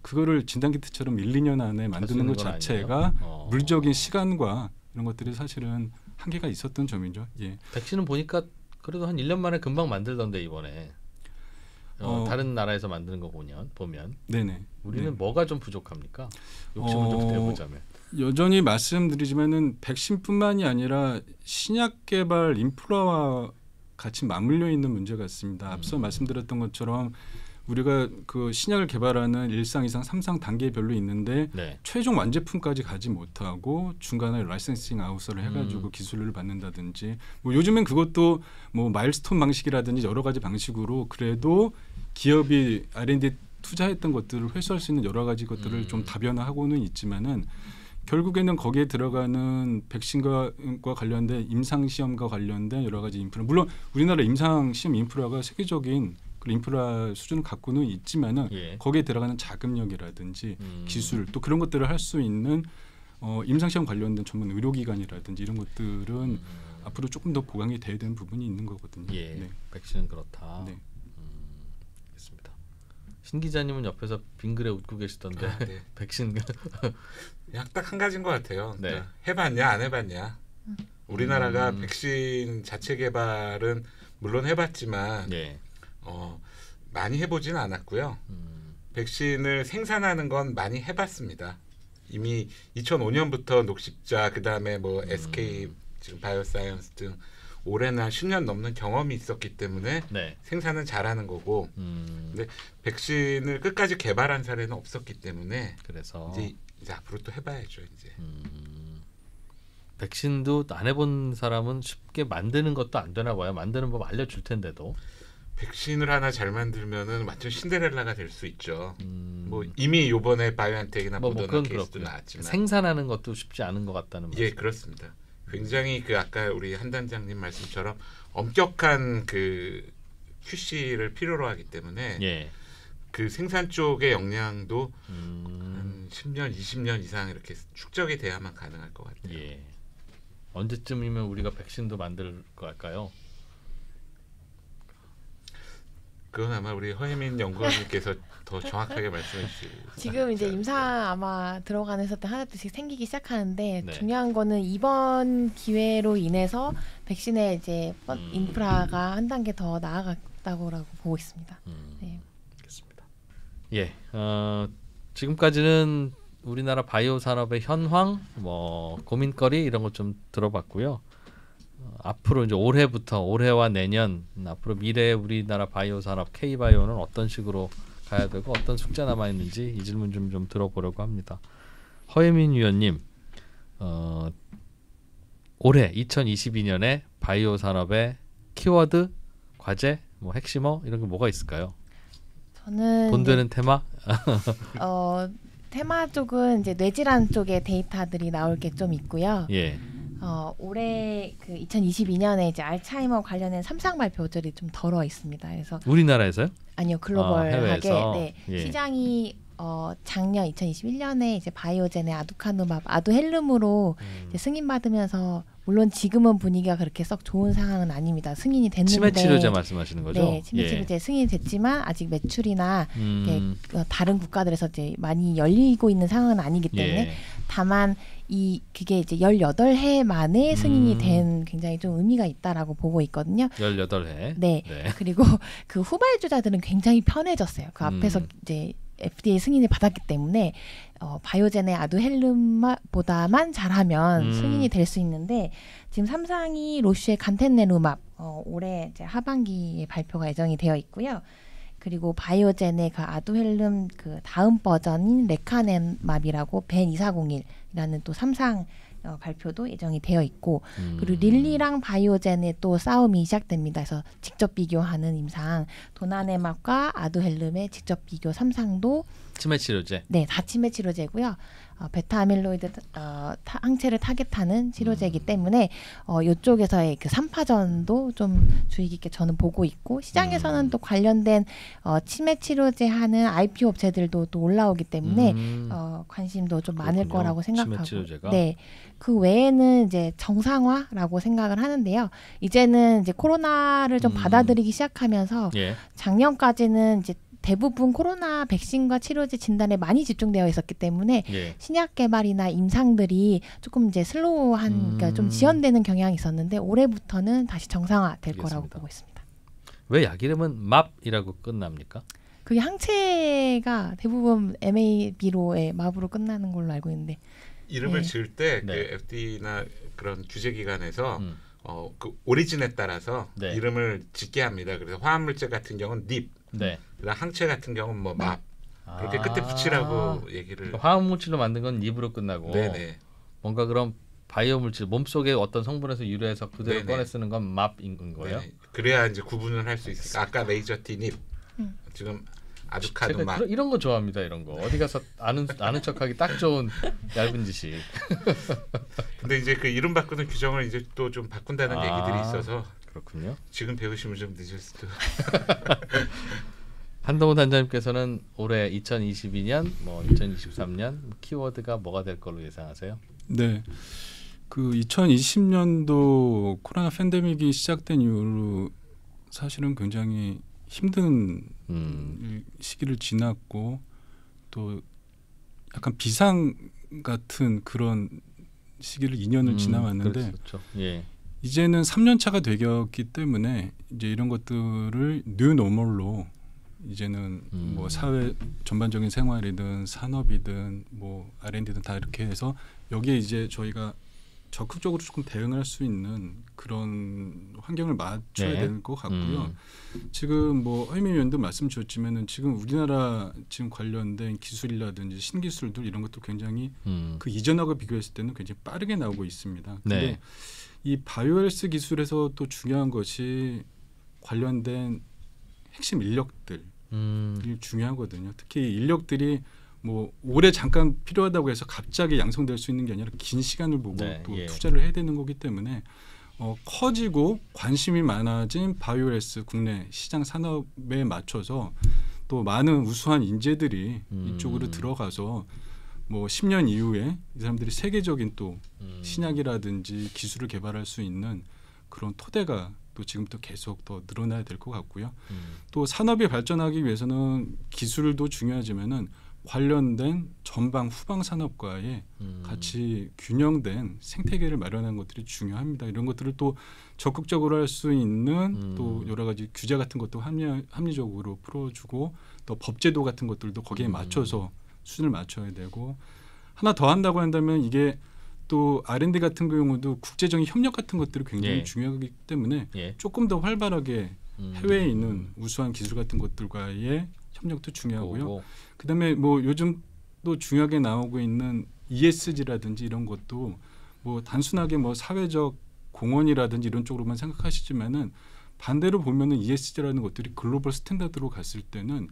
그거를 진단 키트처럼 1, 2년 안에 만드는 것 자체가 어. 물적인 시간과 이런 것들이 사실은 한계가 있었던 점이죠. 예.
백신은 보니까 그래도 한 1년 만에 금방 만들던데 이번에. 어, 어, 다른 나라에서 만드는 거 보면 보면 네네. 우리는 네. 뭐가 좀 부족합니까? 욕심을 좀 어, 내보자면.
여전히 말씀드리지만은 백신뿐만이 아니라 신약 개발 인프라와 같이 맞물려 있는 문제 같습니다. 앞서 음. 말씀드렸던 것처럼 우리가 그 신약을 개발하는 일상 이상 삼상 단계별로 있는데 네. 최종 완제품까지 가지 못하고 중간에 라이센싱 아웃를 해가지고 음. 기술료를 받는다든지 뭐 요즘엔 그것도 뭐 마일스톤 방식이라든지 여러 가지 방식으로 그래도 기업이 R&D 투자했던 것들을 회수할 수 있는 여러 가지 것들을 음. 좀 다변화하고는 있지만은 결국에는 거기에 들어가는 백신과 관련된 임상 시험과 관련된 여러 가지 인프라 물론 우리나라 임상 시험 인프라가 세계적인 인프라 수준을 갖고는 있지만은 예. 거기에 들어가는 자금력이라든지 음. 기술 또 그런 것들을 할 수 있는 어, 임상시험 관련된 전문 의료기관이라든지 이런 것들은 음. 앞으로 조금 더 보강이 돼야 되는 부분이 있는 거거든요. 예, 네.
백신은 그렇다. 네. 음,
알겠습니다.
신 기자님은 옆에서 빙그레
웃고
계시던데 아, 네.
백신 그
약딱 한 가지인 것 같아요. 네. 그러니까 해봤냐 안 해봤냐. 우리나라가 음. 백신 자체 개발은 물론 해봤지만 네. 어, 많이 해보지는 않았고요. 음. 백신을 생산하는 건 많이 해봤습니다. 이미 2005년부터 녹십자 그다음에 뭐 음. SK 지금 바이오사이언스 등 올해는 한 10년 넘는 경험이 있었기 때문에 네. 생산은 잘하는 거고 음. 근데 백신을 끝까지 개발한 사례는 없었기 때문에 그래서 이제, 이제 앞으로 또 해봐야죠 이제 음.
백신도 안 해본 사람은 쉽게 만드는 것도 안 되나 봐요 만드는 법 알려줄 텐데도
백신을 하나 잘 만들면은 완전 신데렐라가 될 수 있죠. 음. 뭐 이미 요번에 바이오엔텍이나 뭐, 뭐, 모더나 뭐 케이스도 그렇고요. 나왔지만
생산하는 것도 쉽지 않은 것 같다는 예,
말씀. 예, 그렇습니다. 굉장히 그 아까 우리 한 단장님 말씀처럼 엄격한 그 QC를 필요로 하기 때문에 예. 그 생산 쪽의 역량도 음. 한 10년, 20년 이상 이렇게 축적이 돼야만 가능할 것 같아요. 예. 언제쯤이면 우리가 백신도 만들 걸까요? 그건 아마 우리 허혜민 연구원님께서 더 정확하게 말씀해 주실
지금 이제 임사 아마 들어가는 서때 하나둘씩 생기기 시작하는데 네. 중요한 거는 이번 기회로 인해서 백신의 이제 음. 인프라가 한 단계 더 나아갔다고라고 보고 있습니다. 음. 네. 알겠습니다.
예, 어, 지금까지는 우리나라 바이오 산업의 현황, 뭐 고민거리 이런 것좀 들어봤고요. 앞으로 이제 올해부터 올해와 내년 앞으로 미래의 우리나라 바이오 산업 K 바이오는 어떤 식으로 가야 되고 어떤 숙제 남아 있는지 이 질문 좀좀 들어보려고 합니다. 허혜민 위원님, 어, 올해 2022년에 바이오 산업의 키워드, 과제, 뭐 핵심어 이런 게 뭐가 있을까요?
저는 돈 되는
테마?
어, 테마 쪽은 이제 뇌질환 쪽의 데이터들이 나올 게 좀 있고요. 예. 어, 올해 그 2022년에 이제 알츠하이머 관련된 삼상 발표들이 좀 덜어 있습니다. 그래서 우리나라에서요? 아니요 글로벌하게 아, 네, 예. 시장이 어, 작년 2021년에 이제 바이오젠의 아두카누마 아두헬름으로 음. 승인 받으면서 물론 지금은 분위기가 그렇게 썩 좋은 상황은 아닙니다. 승인이 됐는데 치매 치료제
말씀하시는 거죠? 네, 치매 예. 치료제
승인이 됐지만 아직 매출이나 음. 그 다른 국가들에서 이제 많이 열리고 있는 상황은 아니기 예. 때문에 예. 다만 이 그게 이제 열여덟 해 만에 승인이 음. 된 굉장히 좀 의미가 있다라고 보고 있거든요.
18회. 네. 네.
그리고 그 후발주자들은 굉장히 편해졌어요. 그 앞에서 음. 이제 FDA 승인을 받았기 때문에 어, 바이오젠의 아두헬름보다만 잘하면 음. 승인이 될 수 있는데 지금 삼상이 로슈의 간텐네루맙 어, 올해 이제 하반기에 발표가 예정이 되어 있고요. 그리고 바이오젠의 그 아두헬름 그 다음 버전인 레카넴맙이라고 벤 2401이라는 또삼상 어, 발표도 예정이 되어 있고 음. 그리고 릴리랑 바이오젠의 또 싸움이 시작됩니다. 그래서 직접 비교하는 임상 도나네맙과 아두헬름의 직접 비교 삼상도 치매 치료제. 네, 다 치매 치료제고요. 어, 베타 아밀로이드 어, 타, 항체를 타겟하는 치료제이기 음. 때문에 어, 이쪽에서의 그 삼파전도 좀 주의 깊게 저는 보고 있고 시장에서는 음. 또 관련된 어, 치매 치료제 하는 IPO 업체들도 또 올라오기 때문에 음. 어, 관심도 좀 많을 그렇군요. 거라고 생각하고 네. 그 외에는 이제 정상화라고 생각을 하는데요. 이제는 이제 코로나를 좀 음. 받아들이기 시작하면서 예. 작년까지는 이제 대부분 코로나 백신과 치료제 진단에 많이 집중되어 있었기 때문에 예. 신약 개발이나 임상들이 조금 이제 슬로우한 음. 그러니까 좀 음. 지연되는 경향이 있었는데 올해부터는 다시 정상화 될 거라고 보고 있습니다.
왜 약 이름은 맙이라고 끝납니까?
그게 항체가 대부분 MAB로의 맙으로 끝나는 걸로 알고 있는데
이름을 네. 지을 때 그 네. 음. 어, 그 FD나 그런 규제 기관에서 음. 어그 오리진에 따라서 네. 이름을 짓게 합니다. 그래서 화합물질 같은 경우는 닙 음. 네. 그다음 항체 같은 경우는 뭐 맙. 그렇게 아. 끝에 붙이라고 얘기를. 그러니까
화학 물질로 만든 건 입으로 끝나고. 네네. 뭔가 그런 바이오 물질 몸속에 어떤 성분에서 유래해서 그대로 네네. 꺼내 쓰는 건 맙인 네. 거예요. 네네.
그래야 이제 구분을 할 수있어니 아까 레이저 티닙 음. 지금 아주카드 맛.
이런 거 좋아합니다. 이런 거 어디 가서 아는 아는 척하기 딱 좋은 얇은 지식.
근데 이제 그 이름 바꾸는 규정을 이제 또 좀 바꾼다는 아~ 얘기들이 있어서 그렇군요. 지금 배우시면 좀 늦을 수도.
한동훈 단장님께서는 올해 2022년, 뭐 2023년 키워드가 뭐가 될 걸로 예상하세요? 네.
그 2020년도 코로나 팬데믹이 시작된 이후로 사실은 굉장히 힘든 음. 시기를 지났고 또 약간 비상 같은 그런 시기를 2년을 음, 지나왔는데 그렇죠.
그렇죠. 예.
이제는 3년 차가 되었기 때문에 이제 이런 것들을 뉴노멀로 이제는 뭐 음. 뭐 사회 전반적인 생활이든 산업이든 뭐 R&D든 다 이렇게 해서 여기에 이제 저희가 적극적으로 조금 대응할 수 있는 그런 환경을 맞춰야 네. 되는 것 같고요. 음. 지금 뭐 허이민 위원도 말씀 주셨지만은 지금 우리나라 지금 관련된 기술이라든지 신기술들 이런 것도 굉장히 음. 그 이전하고 비교했을 때는 굉장히 빠르게 나오고 있습니다. 근데 네. 이 바이오헬스 기술에서 또 중요한 것이 관련된 핵심 인력들 음. 중요하거든요. 특히 인력들이 뭐 오래 잠깐 필요하다고 해서 갑자기 양성될 수 있는 게 아니라 긴 시간을 보고 네, 또 예. 투자를 해야 되는 거기 때문에 어, 커지고 관심이 많아진 바이오헬스 국내 시장 산업에 맞춰서 또 많은 우수한 인재들이 음. 이쪽으로 들어가서 뭐 10년 이후에 이 사람들이 세계적인 또 음. 신약이라든지 기술을 개발할 수 있는 그런 토대가 또 지금부터 계속 더 늘어나야 될 것 같고요. 음. 또 산업이 발전하기 위해서는 기술도 중요하지만은 관련된 전방 후방 산업과의 음. 같이 균형된 생태계를 마련하는 것들이 중요합니다. 이런 것들을 또 적극적으로 할 수 있는 음. 또 여러 가지 규제 같은 것도 합리, 합리적으로 풀어주고 또 법제도 같은 것들도 거기에 음. 맞춰서 수준을 맞춰야 되고 하나 더 한다고 한다면 이게 또 R&D 같은 경우도 국제적인 협력 같은 것들이 굉장히 예. 중요하기 때문에 예. 조금 더 활발하게 음. 해외에 있는 우수한 기술 같은 것들과의 협력도 중요하고요. 오고. 그다음에 뭐 요즘 또 중요하게 나오고 있는 ESG라든지 이런 것도 뭐 단순하게 뭐 사회적 공헌이라든지 이런 쪽으로만 생각하시지만은 반대로 보면은 ESG라는 것들이 글로벌 스탠다드로 갔을 때는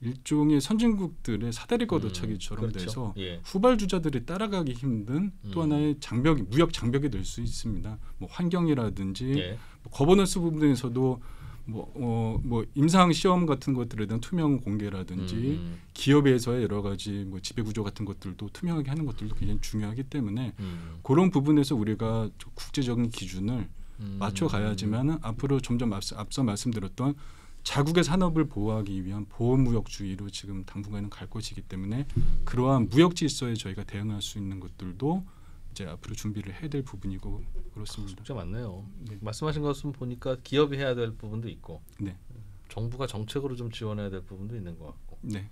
일종의 선진국들의 사다리걷 어차기처럼 음, 그렇죠. 돼서 예. 후발주자들이 따라가기 힘든 또 음. 하나의 장벽이 무역 장벽이 될 수 있습니다. 뭐 환경이라든지 예. 뭐 거버넌스 부분에서도 뭐, 어, 뭐 임상 시험 같은 것들에 대한 투명 공개라든지 음, 음. 기업에서의 여러 가지 뭐 지배 구조 같은 것들도 투명하게 하는 것들도 굉장히 중요하기 때문에 음. 그런 부분에서 우리가 국제적인 기준을 음. 맞춰 가야지만은 앞으로 점점 앞서, 앞서 말씀드렸던 자국의 산업을 보호하기 위한 보호무역주의로 지금 당분간은 갈 것이기 때문에 그러한 무역 질서에 저희가 대응할 수 있는 것들도 이제 앞으로 준비를 해야 될 부분이고 그렇습니다.
진짜 많네요. 네. 말씀하신 것은 보니까 기업이 해야 될 부분도 있고, 네. 정부가 정책으로 좀 지원해야 될 부분도 있는 것 같고, 네.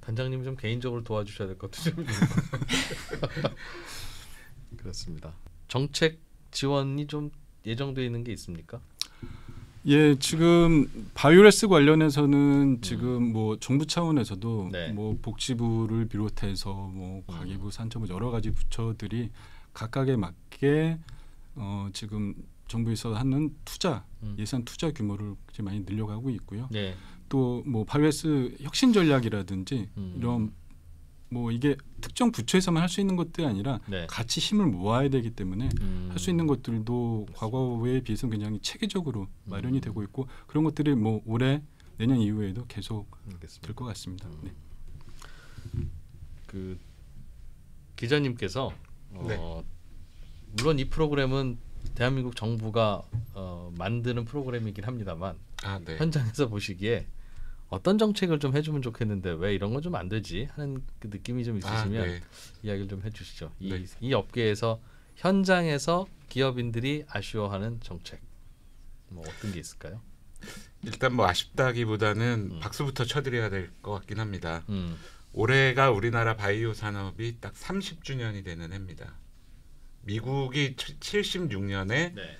단장님이 좀 개인적으로 도와주셔야 될 것도 좀 그렇습니다. 정책 지원이 좀 예정돼 있는 게 있습니까?
예, 지금 바이오레스 관련해서는 음. 지금 뭐 정부 차원에서도 네. 뭐 복지부를 비롯해서 뭐 과기부, 음. 산청부 여러 가지 부처들이 각각에 맞게 어 지금 정부에서 하는 투자 음. 예산 투자 규모를 많이 늘려가고 있고요. 네. 또뭐 바이오레스 혁신 전략이라든지 음. 이런 뭐 이게 특정 부처에서만 할 수 있는 것들이 아니라 네. 같이 힘을 모아야 되기 때문에 음. 할수 있는 것들도 과거에 비해서는 굉장히 체계적으로 음. 마련이 되고 있고 그런 것들이 뭐 올해 내년 이후에도 계속 될 것 같습니다. 음. 네.
그 기자님께서 어, 네. 물론 이 프로그램은 대한민국 정부가 어, 만드는 프로그램이긴 합니다만 아, 네. 현장에서 보시기에 어떤 정책을 좀 해주면 좋겠는데 왜 이런 건 좀 안 되지 하는 그 느낌이 좀 아, 있으시면 아, 네. 이야기를 좀 해주시죠. 이, 네. 이 업계에서 현장에서
기업인들이 아쉬워하는 정책 뭐 어떤 게 있을까요? 일단 뭐 아쉽다기보다는 음. 박수부터 쳐드려야 될 것 같긴 합니다. 음. 올해가 우리나라 바이오 산업이 딱 30주년이 되는 해입니다. 미국이 76년에 네.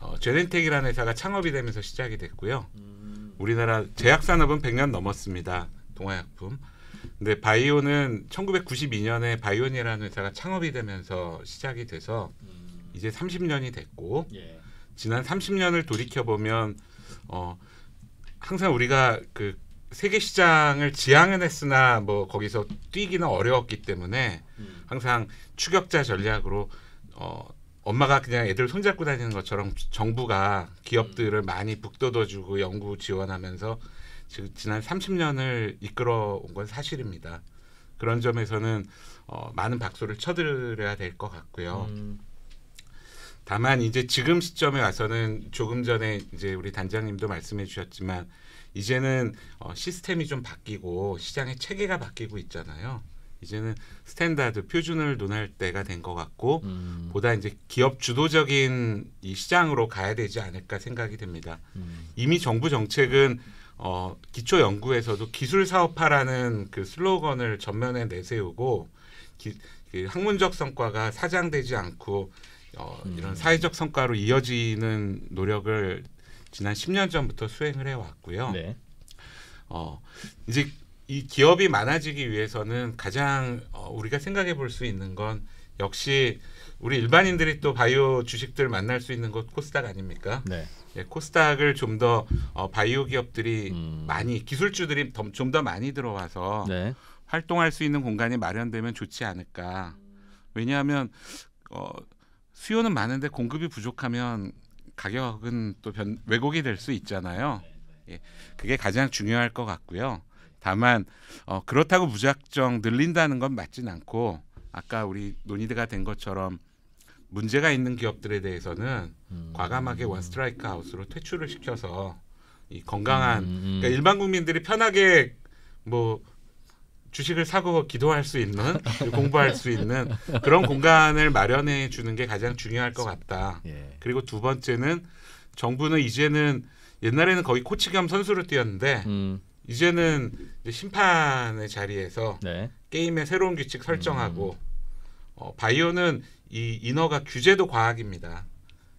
어, 제넨텍이라는 회사가 창업이 되면서 시작이 됐고요. 음. 우리나라 제약 산업은 100년 넘었습니다. 동화약품. 근데 바이오는 1992년에 바이오니라는 회사가 창업이 되면서 시작이 돼서 음. 이제 30년이 됐고 예. 지난 30년을 돌이켜 보면 어 항상 우리가 그 세계 시장을 지향은 했으나 뭐 거기서 뛰기는 어려웠기 때문에 음. 항상 추격자 전략으로 어 엄마가 그냥 애들 손잡고 다니는 것처럼 정부가 기업들을 음. 많이 북돋워주고 연구 지원하면서 지금 지난 30년을 이끌어온 건 사실입니다. 그런 점에서는 어, 많은 박수를 쳐드려야 될 것 같고요. 음. 다만 이제 지금 시점에 와서는 조금 전에 이제 우리 단장님도 말씀해 주셨지만 이제는 어, 시스템이 좀 바뀌고 시장의 체계가 바뀌고 있잖아요. 이제는 스탠다드 표준을 논할 때가 된 것 같고 음. 보다 이제 기업 주도적인 이 시장으로 가야 되지 않을까 생각이 됩니다. 음. 이미 정부 정책은 어, 기초 연구에서도 기술 사업화라는 그 슬로건을 전면에 내세우고 기, 그 학문적 성과가 사장되지 않고 어, 음. 이런 사회적 성과로 이어지는 노력을 지난 10년 전부터 수행을 해왔고요. 네. 어, 이제 이 기업이 많아지기 위해서는 가장 어, 우리가 생각해 볼 수 있는 건 역시 우리 일반인들이 또 바이오 주식들 만날 수 있는 곳 코스닥 아닙니까? 네. 예, 코스닥을 좀더 어, 바이오 기업들이 음. 많이 기술주들이 좀 더 많이 들어와서 네. 활동할 수 있는 공간이 마련되면 좋지 않을까. 왜냐하면 어, 수요는 많은데 공급이 부족하면 가격은 또 변, 왜곡이 될 수 있잖아요. 네. 예, 그게 가장 중요할 것 같고요. 다만 어, 그렇다고 무작정 늘린다는 건 맞진 않고 아까 우리 논의가 된 것처럼 문제가 있는 기업들에 대해서는 음. 과감하게 원 스트라이크 아웃으로 퇴출을 시켜서 이 건강한 음, 음. 그러니까 일반 국민들이 편하게 뭐 주식을 사고 기도할 수 있는 공부할 수 있는 그런 공간을 마련해 주는 게 가장 중요할 것 같다. 예. 그리고 두 번째는 정부는 이제는 옛날에는 거의 코치 겸 선수를 뛰었는데 음. 이제는 이제 심판의 자리에서 네. 게임의 새로운 규칙 설정하고 음. 어, 바이오는 이 인허가 규제도 과학입니다.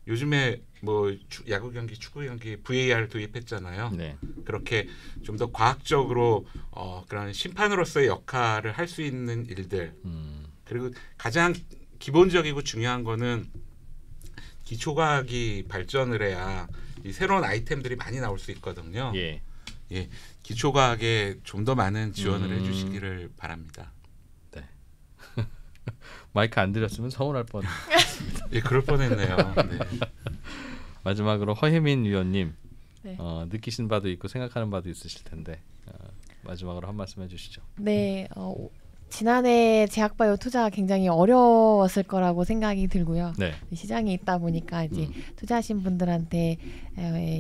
요즘에 뭐 야구 경기, 축구 경기 VAR 도입했잖아요. 네. 그렇게 좀 더 과학적으로 어, 그런 심판으로서의 역할을 할 수 있는 일들 음. 그리고 가장 기본적이고 중요한 거는 기초과학이 발전을 해야 이 새로운 아이템들이 많이 나올 수 있거든요. 예. 예. 기초과학에 좀 더 많은 지원을 음. 해주시기를 바랍니다. 네. 마이크 안 드렸으면 서운할 뻔. 예, 그럴
뻔했네요. 네. 마지막으로 허혜민 위원님 네. 어, 느끼신 바도 있고 생각하는 바도 있으실 텐데 어, 마지막으로 한 말씀 해주시죠. 네, 음. 어,
지난해 제약바이오 투자가 굉장히 어려웠을 거라고 생각이 들고요. 네. 시장이 있다 보니까 이제 음. 투자하신 분들한테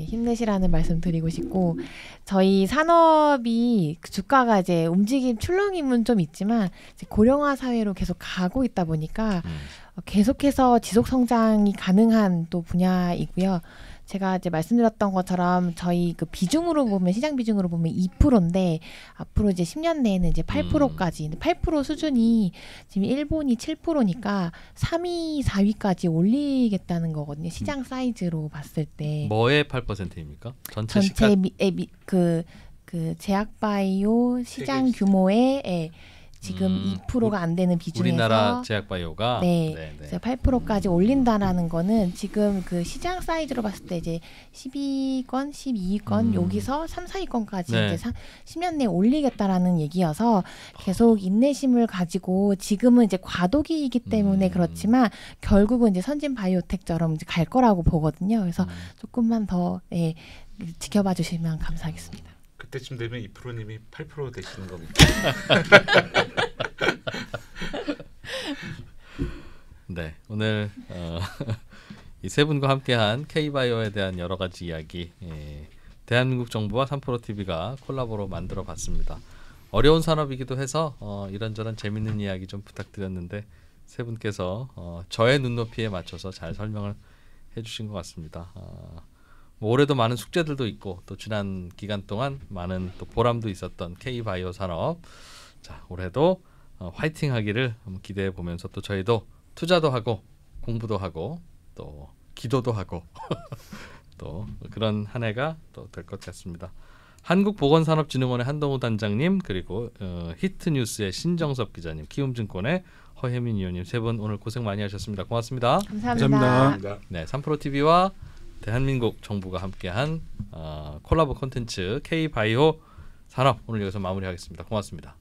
힘내시라는 말씀 드리고 싶고 저희 산업이 그 주가가 이제 움직임 출렁임은 좀 있지만 고령화 사회로 계속 가고 있다 보니까 음. 어, 계속해서 지속 성장이 가능한 또 분야이고요. 제가 이제 말씀드렸던 것처럼 저희 그 비중으로 보면 시장 비중으로 보면 2%인데 앞으로 이제 10년 내에는 이제 8%까지 음. 8% 수준이 지금 일본이 7%니까 3위, 4위까지 올리겠다는 거거든요. 시장 음. 사이즈로 봤을 때
뭐의 8%입니까? 전체, 전체 미,
에, 미, 그, 그 제약바이오 시장 규모의 예. 지금 음, 2%가 안 되는 비중에서 우리나라
제약바이오가 네, 네, 네.
8%까지 음. 올린다라는 거는 지금 그 시장 사이즈로 봤을 때 이제 12건, 12건 음. 여기서 3, 4위권까지 네. 이제 3, 10년 내에 올리겠다라는 얘기여서 계속 인내심을 가지고 지금은 이제 과도기이기 때문에 음. 그렇지만 결국은 이제 선진 바이오텍처럼 이제 갈 거라고 보거든요. 그래서 음. 조금만 더 예, 지켜봐 주시면 감사하겠습니다.
그때쯤 되면 이 프로님이 8% 되시는 겁니다.
네, 오늘 어, 이세 분과 함께한 K바이오에 대한 여러 가지 이야기, 예, 대한민국 정부와 3프로 TV가 콜라보로 만들어봤습니다. 어려운 산업이기도 해서 어, 이런저런 재밌는 이야기 좀 부탁드렸는데 세 분께서 어, 저의 눈높이에 맞춰서 잘 설명을 해주신 것 같습니다. 어, 뭐 올해도 많은 숙제들도 있고 또 지난 기간 동안 많은 또 보람도 있었던 K 바이오 산업 자 올해도 어, 화이팅하기를 기대해 보면서 또 저희도 투자도 하고 공부도 하고 또 기도도 하고 또 그런 한 해가 또 될 것 같습니다. 한국보건산업진흥원의 한동우 단장님 그리고 어, 히트뉴스의 신정섭 기자님, 키움증권의 허혜민 위원님 세 분 오늘 고생 많이 하셨습니다. 고맙습니다. 감사합니다. 감사합니다. 네, 삼프로 TV와 대한민국 정부가 함께한 어, 콜라보 콘텐츠 K 바이오 산업 오늘 여기서 마무리하겠습니다. 고맙습니다.